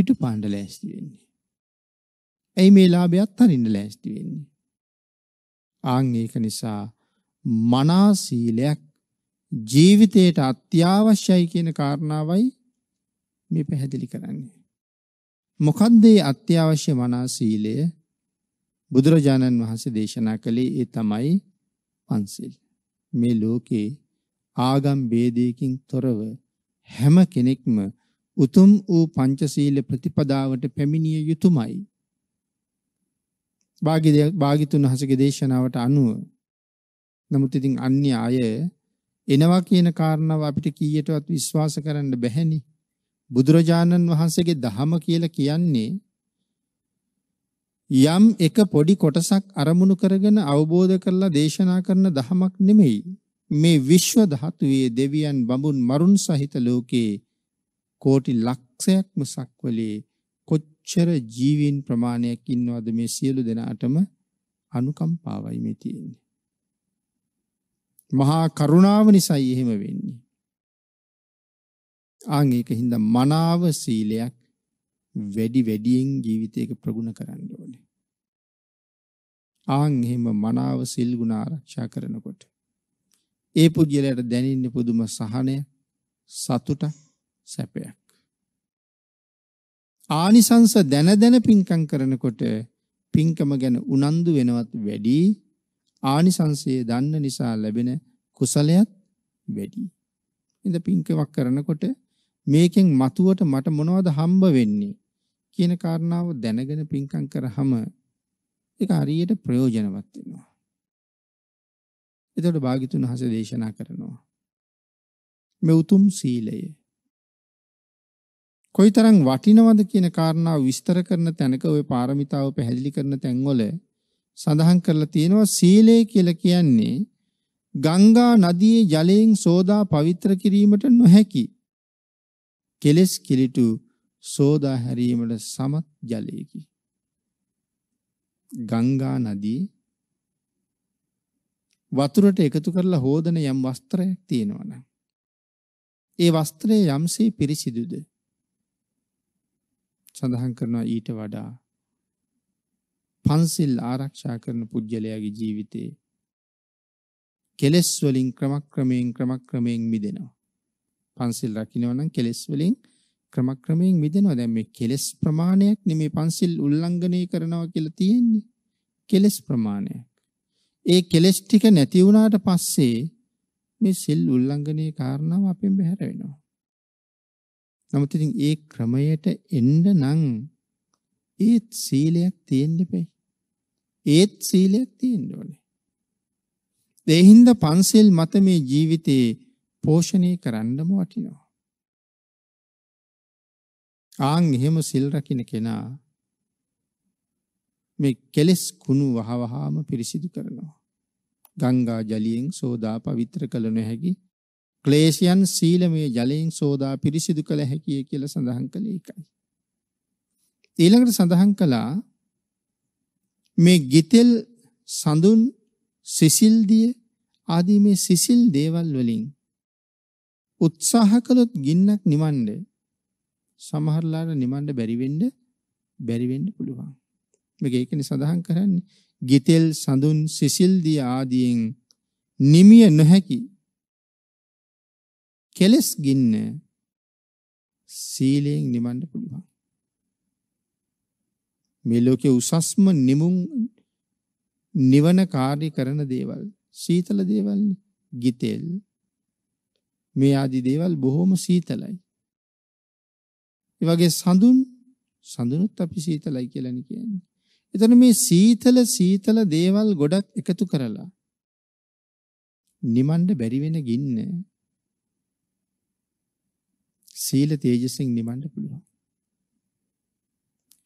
Speaker 2: පිටු පාණ්ඩ ලෑස්ති වෙන්නේ. ඇයි මේ ලාභයත් හරින්න ලෑස්ති වෙන්නේ? ආන් ඒක නිසා මනා සීලයක් ජීවිතයට අත්‍යවශ්‍යයි කියන කාරණාවයි මේ පැහැදිලි කරන්නේ. මොකද්ද මේ අත්‍යවශ්‍ය මනා සීලය? බුදුරජාණන් වහන්සේ දේශනා කළේ ඒ තමයි පන්සිල්. මේ ලෝකේ ආගම් ભેදයකින් තොරව හැම කෙනෙක්ම උතුම් වූ පංචශීල ප්‍රතිපදාවට පැමිණිය යුතුමයි. භාගිතුන් හසගේ දේශනාවට අනුව නමුත් ඉතින් අන්‍ය අය එනවා කියන කාරණාව අපිට කීයටවත් විශ්වාස කරන්න බැහැනි. බුදුරජාණන් වහන්සේගේ දහම කියලා කියන්නේ යම් එක පොඩි කොටසක් අරමුණු කරගෙන අවබෝධ කරලා දේශනා කරන දහමක් නෙමෙයි. මේ විශ්ව ධාතුවේ දෙවියන් බඹුන් මරුන් සහිත ලෝකේ කෝටි ලක්ෂයක්ම සක්වලේ කොච්චර ජීවීන් ප්‍රමාණයක් ඉන්නවද මේ සියලු දෙනාටම අනුකම්පාවයි මේ තියෙන්නේ. මහා කරුණාව නිසායි එහෙම වෙන්නේ. ආන් ඒක හින්දා මනාව සීලයක් වැඩි වැඩියෙන් ජීවිතයක ප්‍රගුණ කරන්න ඕනේ. ආන් එහෙම මනාව සිල් ගුණ ආරක්ෂා කරනකොට ඒ පුද්ගලයාට දැනෙන්නේ පුදුම සහනය සතුටක් සැපයක්. ආනිසංස දැන දැන පින්කම් කරනකොට පින්කම ගැන උනන්දු වෙනවත් වැඩි ආනිසංසය දන්න නිසා ලැබෙන කුසලයක් වැඩි. ඉඳ පින්කමක් කරනකොට මේකෙන් මතුවට මට මොනවද හම්බ වෙන්නේ කියන කාරණාව දැනගෙන පින්කම් කරාම ඒක හරියට ප්‍රයෝජනවත් වෙනවා. එතකොට භාග්‍යතුන් හස දේශනා කරනවා. මේ උතුම් සීලය කොයිතරම් වටිනවද කියන කාරණාව විස්තර කරන තැනක ওই පාරමිතාව පැහැදිලි කරන තැන්වල සඳහන් කරලා තියෙනවා සීලය කියලා කියන්නේ ගංගා නදියේ ජලයෙන් සෝදා පවිත්‍ර කිරීමට නොහැකි කෙලස් කිලිටු සෝදා හැරීමට සමත් ජලයකි ගංගා නදී වතුරට එකතු කරලා හෝදන යම් වස්ත්‍රයක් තියෙනවනම් ඒ වස්ත්‍රය යම්සේ පිරිසිදුද සඳහන් කරනවා ඊට වඩා පන්සිල් ආරක්ෂා කරන පුජ්‍යලයාගේ ජීවිතේ කෙලෙස් වලින් ක්‍රමක්‍රමයෙන් ක්‍රමක්‍රමයෙන් මිදෙනවා. පන්සිල් රකින්නවා නම් කෙලෙස් වලින් ක්‍රමක්‍රමයෙන් මිදෙනවා. දැන් මේ කෙලෙස් ප්‍රමාණයක් නෙමේ පන්සිල් උල්ලංඝනය කරනවා කියලා තියෙන්නේ. කෙලෙස් ප්‍රමාණයක්. ඒ කෙලෙස් ටික නැති වුණාට පස්සේ මේ සිල් උල්ලංඝනයේ කාරණාව අපෙන් බැහැර වෙනවා. නමුත් ඉතින් ඒ ක්‍රමයට එන්න නම් ඒත් සීලයක් තියෙන්න ඉපයි. ඒත් සීලයක් තියෙන්න ඕනේ. ඒ හින්දා පන්සල් මත මේ ජීවිතේ පෝෂණය කරන්නම වටිනවා. ආන් එහෙම සිල් රකින්න කෙනා මේ කෙලස් කුණු වහවහාම පිරිසිදු කරනවා. ගංගා ජලයෙන් සෝදා පවිත්‍ර කළ නොහැකි ක්ලේශයන් සීලමය ජලයෙන් සෝදා පිරිසිදු කළ හැකිය කියලා සඳහන් කළේ එකයි. ඊළඟට සඳහන් කළා මේ ගිතෙල් සඳුන් සිසිල්දිය ආදී මේ සිසිල් දේවල් වලින් උත්සාහ කළොත් ගින්නක් නිවන්න සමහරලාට නිවන්න බැරි වෙන්න බැරි වෙන්න පුළුවන්. මේක ඒකනේ සඳහන් කරන්නේ ගිතෙල් සඳුන් සිසිල්දිය ආදීන් නිමිය නොහැකි කෙලස් ගින්න සීලයෙන් නිවන්න පුළුවන්. මේ ලෝකයේ උසස්ම නිමුන් නිවන කාර්ය කරන දේවල් සීතල දේවල්නේ. ගිතෙල් මේ ආදී දේවල් බොහොම සීතලයි. ඒ වගේ සඳුන් සඳුනුත් අපි සීතලයි කියලානේ කියන්නේ. එතන මේ සීතල සීතල දේවල් ගොඩක් එකතු කරලා නිමන්න බැරි වෙන ගින්න සීල තේජසින් නිවන්න පුළුවන්.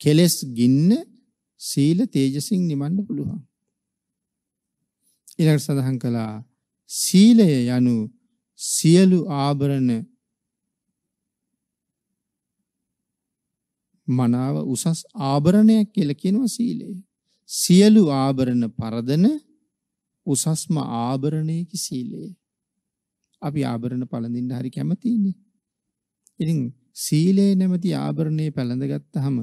Speaker 2: කෙලස් ගින්න සීල තේජසින් නිවන්න පුළුවන්. ඊළඟට සඳහන් කළා සීලය යනු සියලු ආභරණ මනාව උසස් ආභරණයක් කියලා කියනවා සීලය. සියලු ආභරණ පරදන උසස්ම ආභරණයකි සීලය. අපි ආභරණ පළඳින්න හරි කැමති ඉන්නේ. ඉතින් සීලේ නැමැති ආභරණේ පැලඳගත්තාම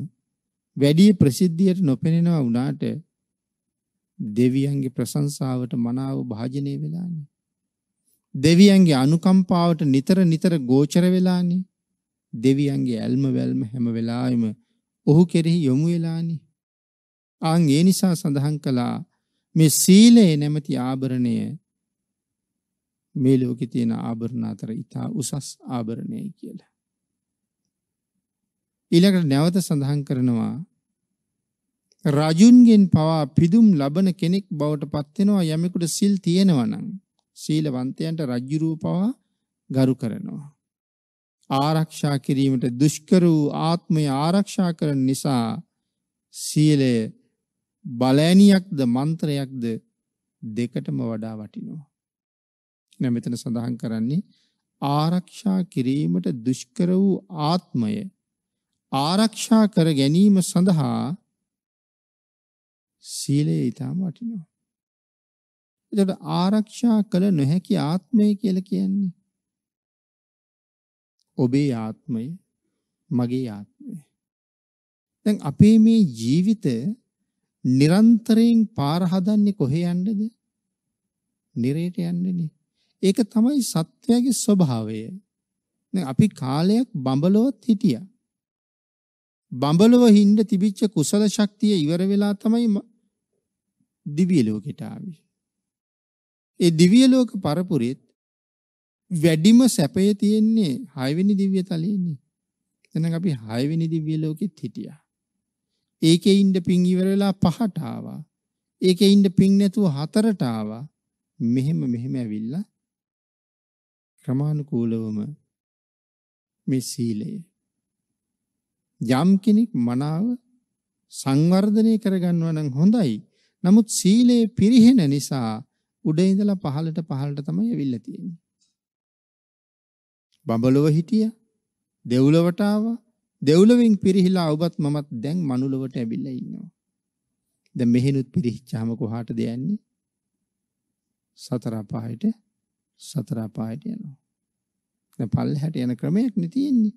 Speaker 2: වැඩි ප්‍රසිද්ධියට නොපෙනෙනවා වුණාට දෙවියන්ගේ ප්‍රශංසාවට මනාව භාජනය වෙලානේ. දෙවියන්ගේ අනුකම්පාවට නිතර නිතර ගෝචර වෙලානේ. දෙවියන්ගේ ඇල්ම වැල්ම හැම වෙලාවෙම ඔහු කෙරෙහි යොමු වෙලානේ. ආන් ඒ නිසා සඳහන් කළා මේ සීලය නැමැති ආභරණය මේ ලෝකේ තියෙන ආභරණ අතර ඊට උසස් ආභරණයයි කියලා. ඊළඟට නැවත සඳහන් කරනවා රජුන්ගෙන් පවා පිදුම් ලබන කෙනෙක් බවට පත් වෙනවා යමෙකුට සිල් තියෙනවා නම් සීලවන්තයන්ට රජ්‍ය රූපවා ගරු කරනවා ආරක්ෂා කිරීමට දුෂ්කර වූ ආත්මය ආරක්ෂා කරන නිසා සීලය බලෑනියක්ද මන්ත්‍රයක්ද දෙකටම වඩා වටිනවා නැ මෙතන සඳහන් කරන්නේ ආරක්ෂා කිරීමට දුෂ්කර වූ ආත්මය ආරක්ෂා කර ගැනීම සඳහා සීලය ඊටම වටිනවා. එතකොට ආරක්ෂා කළ නොහැකි ආත්මය කියලා කියන්නේ ඔබේ ආත්මය මගේ ආත්මය. දැන් අපේ මේ ජීවිත නිරන්තරයෙන් පාර හදන්නේ කොහේ යන්නද? නිරේට යන්නනේ. ඒක තමයි සත්වයාගේ ස්වභාවය. දැන් අපි කාලයක් බඹලොවත් හිටියා. බඹලව හින්ද තිබිච්ච කුසල ශක්තිය ඉවර වෙලා තමයි දිව්‍ය ලෝකෙට ආවේ. ඒ දිව්‍ය ලෝක පරපුරෙත් වැඩිම සැපය තියෙන්නේ හයවෙනි දිව්‍ය තලයේනේ. එතන අපි හයවෙනි දිව්‍ය ලෝකෙත් හිටියා. ඒකේ ඉන්න පිං ඉවර වෙලා පහට ආවා. ඒකේ ඉන්න පිං නැතුව හතරට ආවා. මෙහෙම මෙහෙම ඇවිල්ලා ක්‍රමානුකූලවම මේ සීලය යම් කෙනෙක් මනාව සංවර්ධනය කරගන්නවා නම් හොඳයි. නමුත් සීලේ පිරිහෙන නිසා උඩ ඉඳලා පහළට පහළට තමයි ඇවිල්ලා තියෙන්නේ. බඹලොව හිටියා. දෙව්ලොවට ආවා. දෙව්ලොවෙන් පිරිහිලා ඔබත් මමත් දැන් මනුලොවට ඇවිල්ලා ඉන්නවා. දැන් මෙහෙනුත් පිරිහිච්චාම කොහාටද යන්නේ? සතර පායට සතර පායට යනවා. දැන් පල්හැට යන ක්‍රමයක් නේ තියෙන්නේ.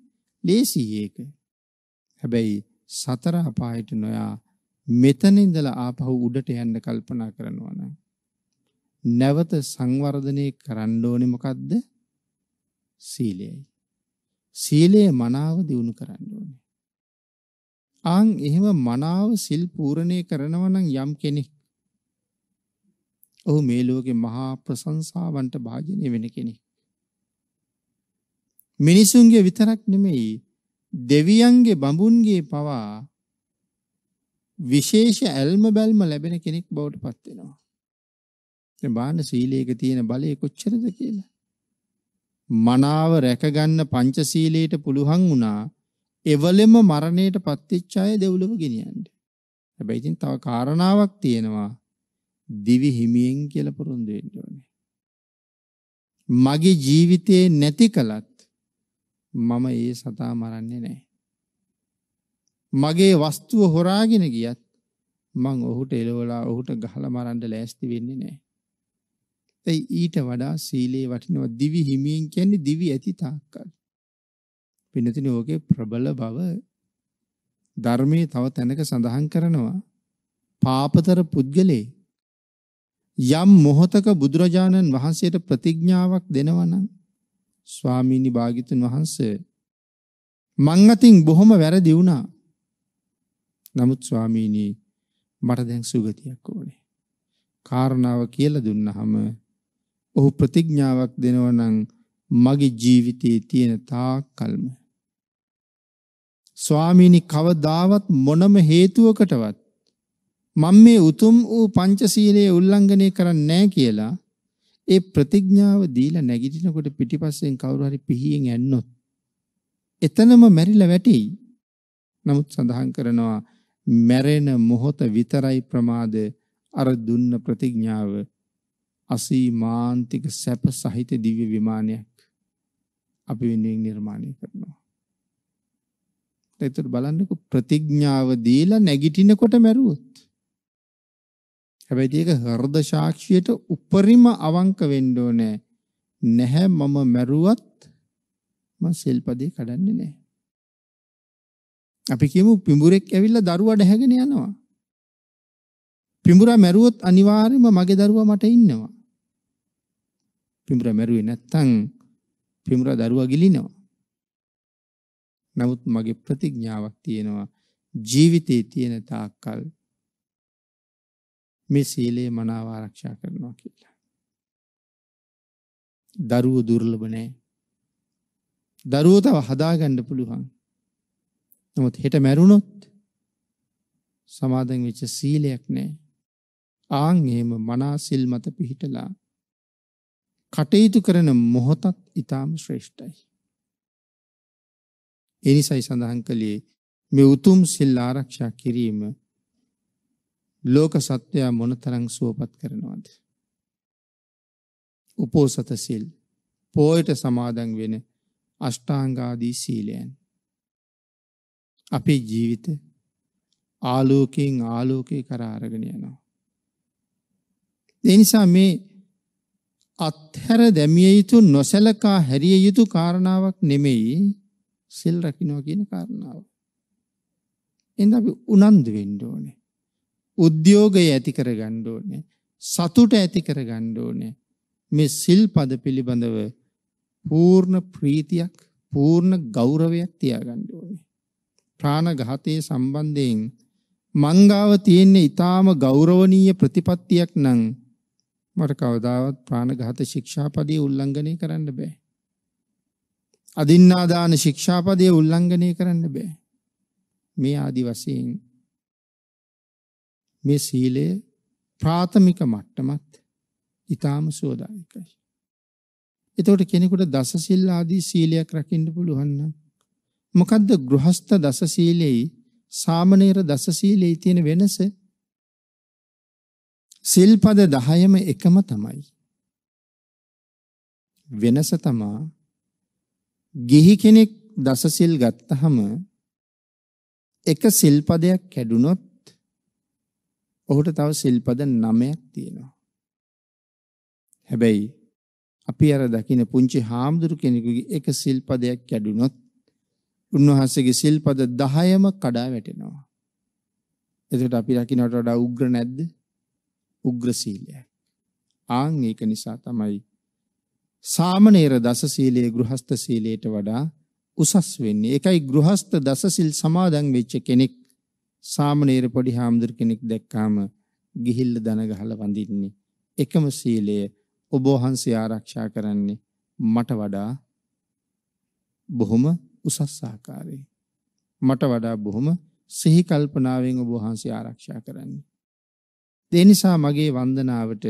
Speaker 2: ලේසි ඒක. හැබැයි සතර අපායට නොයා මෙතන ඉඳලා ආපහු උඩට යන්න කල්පනා කරනවා නම් නැවත සංවර්ධනය කරන්න ඕනේ මොකද්ද? සීලයයි. සීලය මනාව දිනු කරන්න ඕනේ. ආන් එහෙම මනාව සිල් පූර්ණේ කරනවා නම් යම් කෙනෙක් ඔහු මේ ලෝකේ මහා ප්‍රශංසාවන්ට භාජනය වෙන කෙනෙක්. මිනිසුන්ගේ විතරක් නෙමෙයි දෙවියන්ගේ බඹුන්ගේ පවා විශේෂ ඇල්ම බැල්ම ලැබෙන කෙනෙක් බවට පත් වෙනවා. දැන් බාහන සීලයක තියෙන බලය කොච්චරද කියලා. මනාව රැකගන්න පංචශීලයට පුළුවන් වුණා එවලෙම මරණයට පත්වෙච්ච අය දෙව්ලොව ගෙනියන්න. හැබැයි ඉතින් තව කාරණාවක් තියෙනවා. දිවි හිමියෙන් කියලා පුරුදු වෙන්න ඕනේ. මගේ ජීවිතේ නැති කලත් මම ඒ සතා මරන්නේ නැහැ. මගේ වස්තුව හොරාගෙන ගියත් මං ඔහුට එලවලා ඔහුට ගහලා මරන්න ලෑස්ති වෙන්නේ නැහැ. ඒ ඊට වඩා සීලේ වටිනවා දිවි හිමියෙන් කියන්නේ දිවි ඇති තාක්කල්. පින්නතින ඕකේ ප්‍රබල බව ධර්මයේ තව තැනක සඳහන් කරනවා පාපතර පුද්ගලේ යම් මොහතක බුදුරජාණන් වහන්සේට ප්‍රතිඥාවක් දෙනවනම් ස්වාමීනි භාගිතුන් වහන්සේ මං අතින් බොහොම වැරදි වුණා. නමුත් ස්වාමීනි මට දැන් සුගතියක් ඕනේ. කාරණාව කියලා දුන්නහම ඔහු ප්‍රතිඥාවක් දෙනවා නම් මගේ ජීවිතයේ තියෙන තාක් කල්ම ස්වාමීනි කවදාවත් මොනම හේතුවකටවත් මම මේ උතුම් වූ පංචශීලයේ උල්ලංඝනය කරන්නේ නැහැ කියලා ඒ ප්‍රතිඥාව දීලා නැගිටිනකොට පිටිපස්සෙන් කවුරු හරි පිහියෙන් ඇන්නොත් එතනම මැරිලා වැටෙයි. නමුත් සඳහන් කරනවා මැරෙන මොහොත විතරයි ප්‍රමාද අර දුන්න ප්‍රතිඥාව අසීමාන්තික සැප සහිත දිව්‍ය විමානයක් අපි වෙනුවෙන් නිර්මාණය කරනවා. ඒතර බලන්නකො ප්‍රතිඥාව දීලා නැගිටිනකොට මැරුවොත් හැබැයි ඒක හෘද සාක්ෂියට උපරිම අවංක වෙන්න ඕනේ. නැහැ මම මැරුවත් මම සිල්පදේ කඩන්නේ නැහැ. අපි කියමු පිඹුරෙක් ඇවිල්ලා දරුවා ඩැහැගෙන යනවා. පිඹුරා මැරුවොත් අනිවාර්යයෙන්ම මගේ දරුවා මට ඉන්නවා. පිඹුරා මැරුවේ නැත්තම් පිඹුරා දරුවා ගිලිනවා. නමුත් මගේ ප්‍රතිඥාවක් තියෙනවා ජීවිතේ තියෙන තාක්කල් මේ සීලයේ මනාව ආරක්ෂා කරනවා කියලා. දරුවෝ දුර්ලභ නෑ. දරුවෝ තව හදාගන්න පුළුවන්. නමුත් හෙට මැරුණොත් සමාදන් වෙච්ච සීලයක් නෑ. ආන් එහෙම මනා සිල් මත පිහිටලා කටයුතු කරන මොහොතත් ඊටාම ශ්‍රේෂ්ඨයි. ඒ නිසායි සඳහන් කළේ මේ උතුම් සිල් ආරක්ෂා කිරීම ලෝක සත්වයා මොනතරම් සුවපත් කරනවද? උපෝසත සීල්, පොයට සමාදන් වෙන අෂ්ටාංග ආදී සීලයන්. අපේ ජීවිත ආලෝකයෙන් ආලෝකේ කරා අරගෙන යනවා. ඒ නිසා මේ අත්හැර දැමිය යුතු නොසලකා හැරිය යුතු කාරණාවක් නෙමෙයි සිල් රකින්නවා කියන කාරණාව. එඳ අපි උනන්දු වෙන්න ඕනේ. උද්‍යෝගය ඇති කරගන්න ඕනේ. සතුට ඇති කරගන්න ඕනේ. මේ සිල්පද පිළිබඳව පූර්ණ ප්‍රීතියක්, පූර්ණ ගෞරවයක් තියාගන්න ඕනේ. ප්‍රාණඝාතයේ සම්බන්ධයෙන් මංගාව තියෙන ඊටාම ගෞරවනීය ප්‍රතිපත්තියක් නම් මට කවදාවත් ප්‍රාණඝාත ශික්ෂාපදයේ උල්ලංඝනය කරන්න බෑ. අදින්නාදාන ශික්ෂාපදයේ උල්ලංඝනය කරන්න බෑ. මේ ආදි වශයෙන් මේ සීලය ප්‍රාථමික මට්ටමත් ඊටාම සෝදායකයි. එතකොට කෙනෙකුට දස සිල් ආදී සීලයක් රකින්න පුළුවන් නම් මොකද්ද ගෘහස්ත දස සීලෙයි සාමණේර දස සීලෙයි තියෙන වෙනස? සිල්පද 10ම එකම තමයි. වෙනස තමා ගිහි කෙනෙක් දස සිල් ගත්තහම එක සිල්පදයක් කැඩුනොත් ඔහුට තව සිල්පද 9ක් තියෙනවා. හැබැයි අපි අර දකින පුංචි හාමුදුරු කෙනෙකුගේ එක සිල්පදයක් කැඩුනොත් උන්වහන්සේගේ සිල්පද 10ම කඩා වැටෙනවා. එතකොට අපි රකින්නට වඩා උග්‍ර නැද්ද? උග්‍ර සීලය. ආන් ඒක නිසා තමයි සාමණේර දස සීලයේ ගෘහස්ත සීලයට වඩා උසස් වෙන්නේ. ඒකයි ගෘහස්ත දසසිල් සමාදන් වෙච්ච කෙනෙක් සාමනීර පොඩි හාමුදුර කෙනෙක් දැක්කාම ගිහිල්ල දන ගහලා වඳින්නේ එකම සීලය ඔබ වහන්සේ ආරක්ෂා කරන්නේ මට වඩා බොහොම උසස් ආකාරයේ මට වඩා බොහොම සිහි කල්පනාවෙන් ඔබ වහන්සේ ආරක්ෂා කරන්නේ ඒ නිසා මගේ වන්දනාවට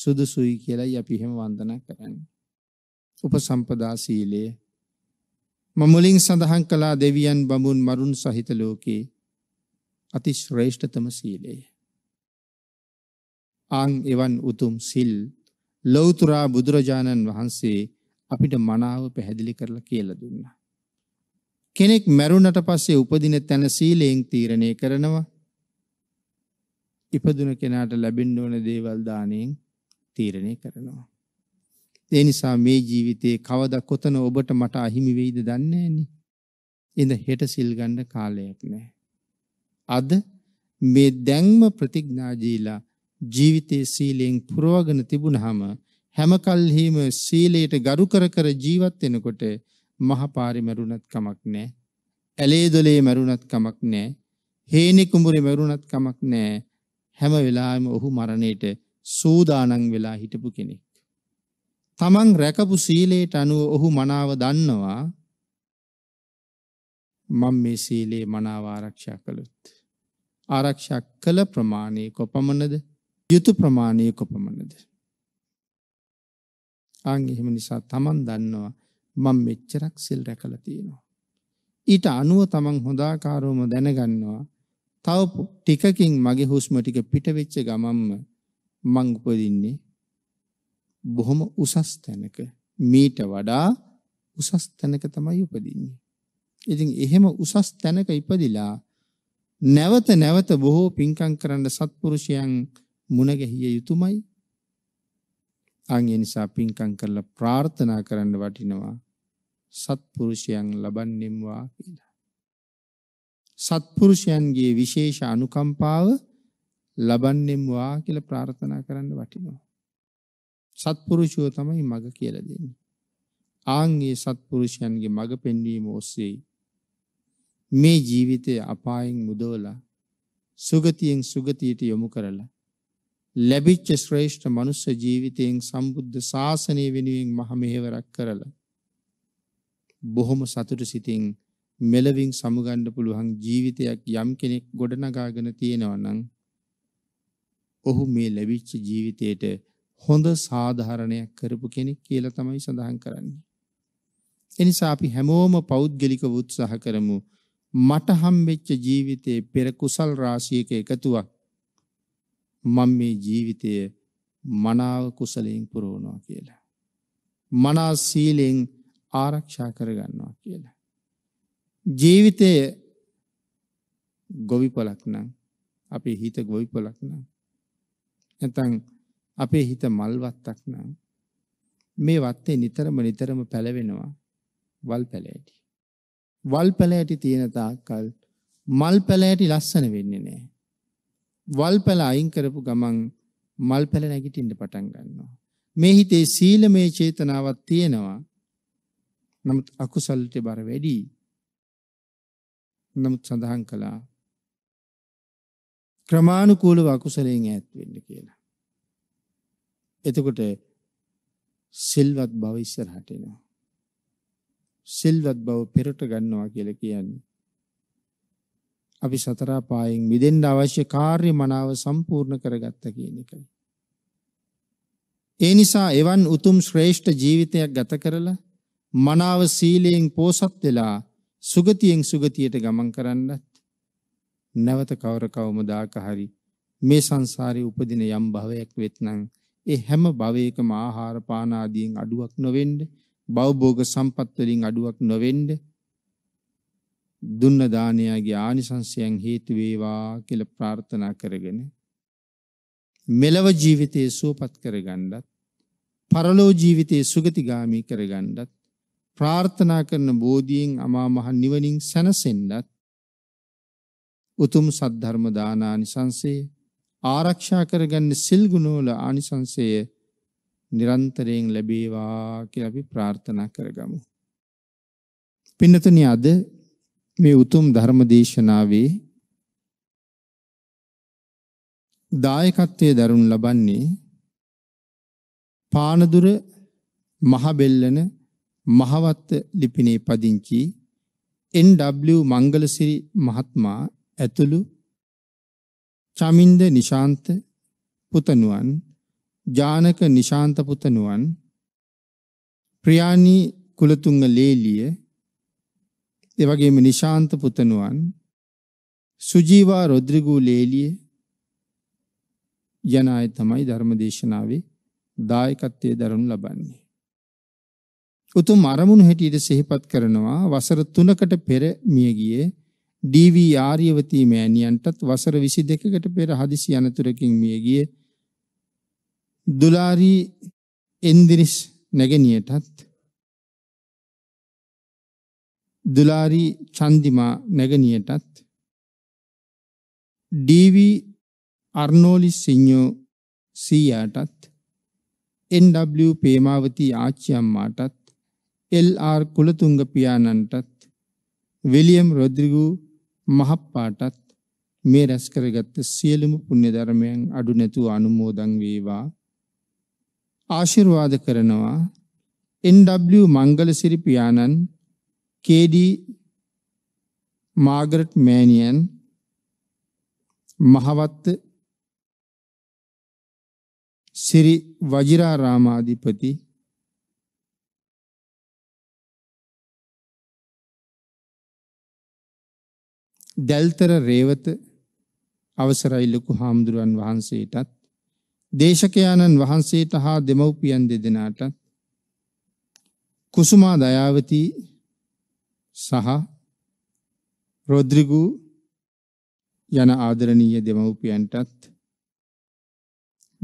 Speaker 2: සුදුසුයි කියලායි අපි එහෙම වන්දනා කරන්නේ උපසම්පදා සීලය මම මුලින් සඳහන් කළා දෙවියන් බඹුන් මරුන් සහිත ලෝකේ අති ශ්‍රේෂ්ඨතම සීලය. ආන් එවන් උතුම් සිල් ලෞතුරා බුදුරජාණන් වහන්සේ අපිට මනාව පැහැදිලි කරලා කියලා දුන්නා. කෙනෙක් මැරුණට පස්සේ උපදින තැන සීලයෙන් තීරණය කරනවා. ඉපදුන කෙනාට ලැබෙන්න ඕන දේවල් දාණයෙන් තීරණය කරනවා. ඒ නිසා මේ ජීවිතේ කවදා කොතන ඔබට මට අහිමි වෙයිද දන්නේ නැහෙනි. ඉඳ හෙට සිල් ගන්න කාලයක් නැහැ. අද මේ දැන්ම ප්‍රතිඥා ජීලා ජීවිතයේ සීලෙන් පුරවගෙන තිබුණාම හැම කල්හිම සීලයට ගරු කර කර ජීවත් වෙනකොට මහපාරි මරුණත් කමක් නැහැ. ඇලේ දොලේ මරුණත් කමක් නැහැ. හේනි කුඹුරේ මරුණත් කමක් නැහැ. හැම වෙලාවෙම ඔහු මරණයට සූදානම් වෙලා හිටපු කෙනෙක්. තමන් රැකපු සීලයට අනුව ඔහු මනාව දන්නවා. මම මේ සීලේ මනාව ආරක්ෂා කළොත්. ආරක්ෂා කළ ප්‍රමාණය කොපමණද යුතු ප්‍රමාණය කොපමණද ආන් එහෙම නිසා Taman දන්නවා මම මෙච්චරක් සිල් රැකලා තියෙනවා ඊට අනුව Taman හොදාකාරවම දැනගන්නවා තව ටිකකින් මගේ හුස්ම ටික පිට වෙච්ච ගමම්ම මං උපදින්නේ බොහොම උසස් තැනක මීට වඩා උසස් තැනක තමයි උපදින්නේ. ඉතින් එහෙම උසස් තැනක ඉපදිලා නැවත නැවත බොහෝ පින්කම් කරන්න සත්පුරුෂයන් මුණ ගැහිය යුතුමයි. අන් ඒ නිසා පින්කම් කරලා ප්‍රාර්ථනා කරන්න වටිනවා සත්පුරුෂයන් ලබන්නෙම්වා කියලා. සත්පුරුෂයන්ගේ විශේෂ අනුකම්පාව ලබන්නෙම්වා කියලා ප්‍රාර්ථනා කරන්න වටිනවා. සත්පුරුෂයෝ තමයි මග කියලා දෙන්නේ. ආන්ගේ සත්පුරුෂයන්ගේ මග පෙන්වීම ඔස්සේ මේ ජීවිතය අපායෙන් මුදෝලා සුගතියෙන් සුගතියට යොමු කරලා ලැබිච්ච ශ්‍රේෂ්ඨ මනුස්ස ජීවිතයෙන් සම්බුද්ධ ශාසනය වෙනුවෙන් මහ මෙහෙවරක් කරලා බොහොම සතුට සිතින් මෙලවින් සමුගණ්ඩ පුළුවන් ජීවිතයක් යම් කෙනෙක් ගොඩනගාගෙන තියෙනවනම් ඔහු මේ ලැබිච්ච ජීවිතයට හොඳ සාධාරණයක් කරපු කෙනෙක් කියලා තමයි සඳහන් කරන්නේ. එනිසා අපි හැමෝම පෞද්ගලික උත්සාහ කරමු මට හම්බෙච්ච ජීවිතයේ පෙර කුසල් රාශියක එකතුවක් මම මේ ජීවිතය මනාව කුසලයෙන් පුරවනවා කියලා. මනා සීලෙන් ආරක්ෂා කරගන්නවා කියලා. ජීවිතය ගොවිපලක් නම් අපේ හිත ගොවිපලක් නම් නැත්නම් අපේ හිත මල්වත්තක් නම් මේ වත්තේ නිතරම නිතරම පැලවෙනවා වල් පැලෑටි. වල් පැලෑටි තියෙන තාක්කල් මල් පැලෑටි ලස්සන වෙන්නේ නැහැ. වල් පැල අයින් කරපු ගමන් මල් පැල නැගිටින්න පටන් ගන්නවා. මේ හිතේ සීලමය චේතනාවක් තියෙනවා. නමුත් අකුසලට බර වැඩි. නමුත් සඳහන් කළා ක්‍රමානුකූලව අකුසලයෙන් ඈත් වෙන්න කියලා. එතකොට සිල්වත් භව ඉස්සරහට එනවා. සිල්වත් බව පෙරට ගන්නවා කියලා කියන්නේ. අපි සතර පායෙන් මිදෙන්න අවශ්‍ය කාර්ය මනාව සම්පූර්ණ කරගත්ත කියන එකයි. ඒ නිසා එවන් උතුම් ශ්‍රේෂ්ඨ ජීවිතයක් ගත කරලා මනාව සීලයෙන් පෝසත් වෙලා සුගතියෙන් සුගතියට ගමන් කරන්නත් නැවත කවර කවමදාක හරි මේ සංසාරේ උපදින යම් භවයක් වෙත්නම් ඒ හැම භවයකම ආහාර පාන ආදීන් අඩුවක් නොවෙන්නේ භවභෝග සම්පත් වලින් අඩුවක් නොවෙන්න දුන්න දානයාගේ ආනිසංසයන් හේතු වේවා කියලා ප්‍රාර්ථනා කරගෙන මෙලව ජීවිතයේ සුවපත් කරගන්නත් පරලෝ ජීවිතයේ සුගතිගාමි කරගන්නත් ප්‍රාර්ථනා කරන බෝධියෙන් අමා මහ නිවනින් සැනසෙන්නත් උතුම් සද්ධර්ම දාන ආනිසංසය ආරක්ෂා කරගන්න සිල් ගුණවල ආනිසංසය නිරන්තරයෙන් ලැබේවා කියලා අපි ප්‍රාර්ථනා කරගමු. පින්නතුනි අද මේ උතුම් ධර්ම දේශනාවේ දායකත්වයේ දරුණු ලබන්නේ පානදුර මහබෙල්ලන මහවත්ත ලිපිනේ පදිංචි NW මංගලසිරි මහත්මයා ඇතුළු චමින්ද නිශාන්ත පුතණුවන් ජානක නිශාන්ත පුතණුවන් ප්‍රියානි කුලතුංග ලේලිය ඒ වගේම නිශාන්ත පුතණුවන් සුජීවා රොද්‍රිගු ලේලිය යන අය තමයි ධර්මදේශනාවේ දායකත්වයේ දරනු ලබන්නේ. උතුම් අරමුණු හැටියට සිහිපත් කරනවා වසර 3කට පෙර මිය ගියේ ඩී.වී. ආර්යවතී මෑණියන්ටත් වසර 22කට පෙර හදිසි අනතුරකින් මිය ගියේ දුලාරි එන්දිරිස් නැගණියටත් දුලාරි චන්දිමා නැගණියටත් ඩීවි අර්නෝලි සිඤ්ඤෝ සීයාටත් NW පේමාවති ආච්චි අම්මාටත් LR කුලතුංග පියාණන්ටත් විලියම් රොඩ්රිගු මහප්පාටත් මේ රැස් කරගත් සියලුම පුණ්‍ය ධර්මයන් අඩු නැතුව අනුමෝදන් වේවා ආශිර්වාද කරනවා NW මංගලසිරි පියාණන් KD මාගරට් මෑනියන් මහවත්ත සිරි වජිරාරාමාධිපති දැල්තර රේවත අවසරයි ලොකු හාමුදුරුවන් වහන්සේටත් දේශකයාණන් වහන්සේට හා දෙමව්පියන් දෙදෙනාට කුසුමා දයාවති සහ රොද්‍රිගු යන ආදරණීය දෙමව්පියන්ටත්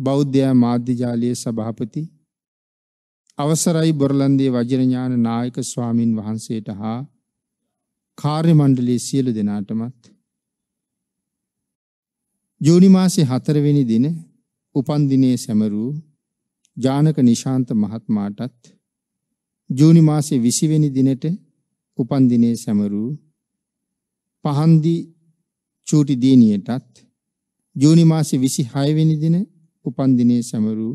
Speaker 2: බෞද්ධ මාධ්‍ය ජාලයේ සභාපති අවසරයි බොරලන්දේ වජිරඥාන නායක ස්වාමින් වහන්සේට හා කාර්ය මණ්ඩලයේ සියලු දෙනාටමත් ජූනි මාසේ 4 වෙනි දිනේ උපන්දිනයේ සැමරූ ජානක නිශාන්ත මහත්මාටත් ජූනි මාසේ 20 වෙනි දිනට උපන්දිනයේ සැමරූ පහන්දි චූටි දිනියටත් ජූනි මාසේ 26 වෙනි දින උපන්දිනයේ සැමරූ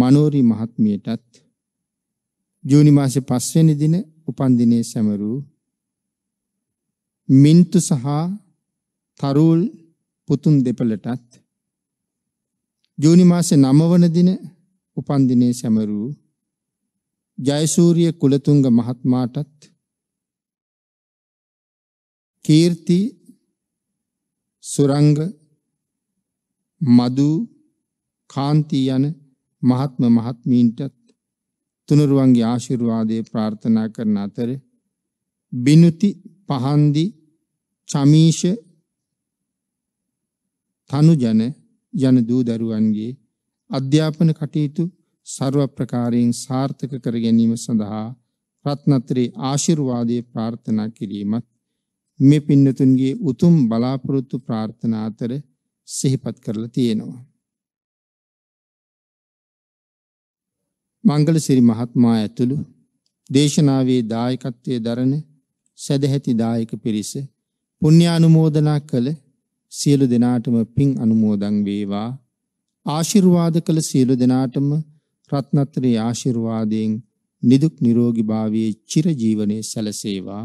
Speaker 2: මනෝරි මහත්මියටත් ජූනි මාසේ 5 වෙනි දින උපන්දිනයේ සැමරූ මින්තු සහ තරූල් පුතුන් දෙපළටත් ජූනි මාසේ 9 වන දින උපන් දිනේ සැමරූ ජයසූරිය කුලතුංග මහත්මයාටත් කීර්ති සුරංග මදු කාන්ති යන මහත්ම මහත්මීන්ටත් තුනුරුවන්ගේ ආශිර්වාදය ප්‍රාර්ථනා කරන අතර බිනුති පහන්දි චමීෂ තනුජන යන දූ දරුවන්ගේ අධ්‍යාපන කටයුතු ਸਰව ප්‍රකාරයෙන් සාර්ථක කර ගැනීම සඳහා රත්නත්‍රේ ආශිර්වාදයේ ප්‍රාර්ථනා කිරීමත් මේ පින්නතුන්ගේ උතුම් බලාපොරොත්තු ප්‍රාර්ථනා අතර සිහිපත් කරලා තියෙනවා. මංගල සිරි මහත්මයා ඇතුළු දේශනාවේ දායකත්වයේ දරන සදැහැති දායක පිරිස පුණ්‍යානුමෝදනා කළ සියලු දෙනාටම පින් අනුමෝදන් වේවා ආශිර්වාද කළ සියලු දෙනාටම රත්නත්‍රයේ ආශිර්වාදයෙන් නිදුක් නිරෝගී භාවයේ චිරජීවනයේ සැලසේවා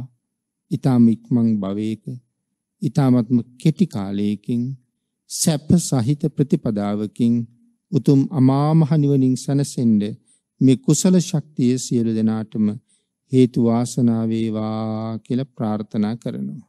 Speaker 2: ඊ타ම ඉක්මන් භවයක ඊ타මත්ම කෙටි කාලයකින් සැප සහිත ප්‍රතිපදාවකින් උතුම් අමා මහ නිවනින් සැනසෙන්න මේ කුසල ශක්තිය සියලු දෙනාටම හේතු වාසනා වේවා කියලා ප්‍රාර්ථනා කරනවා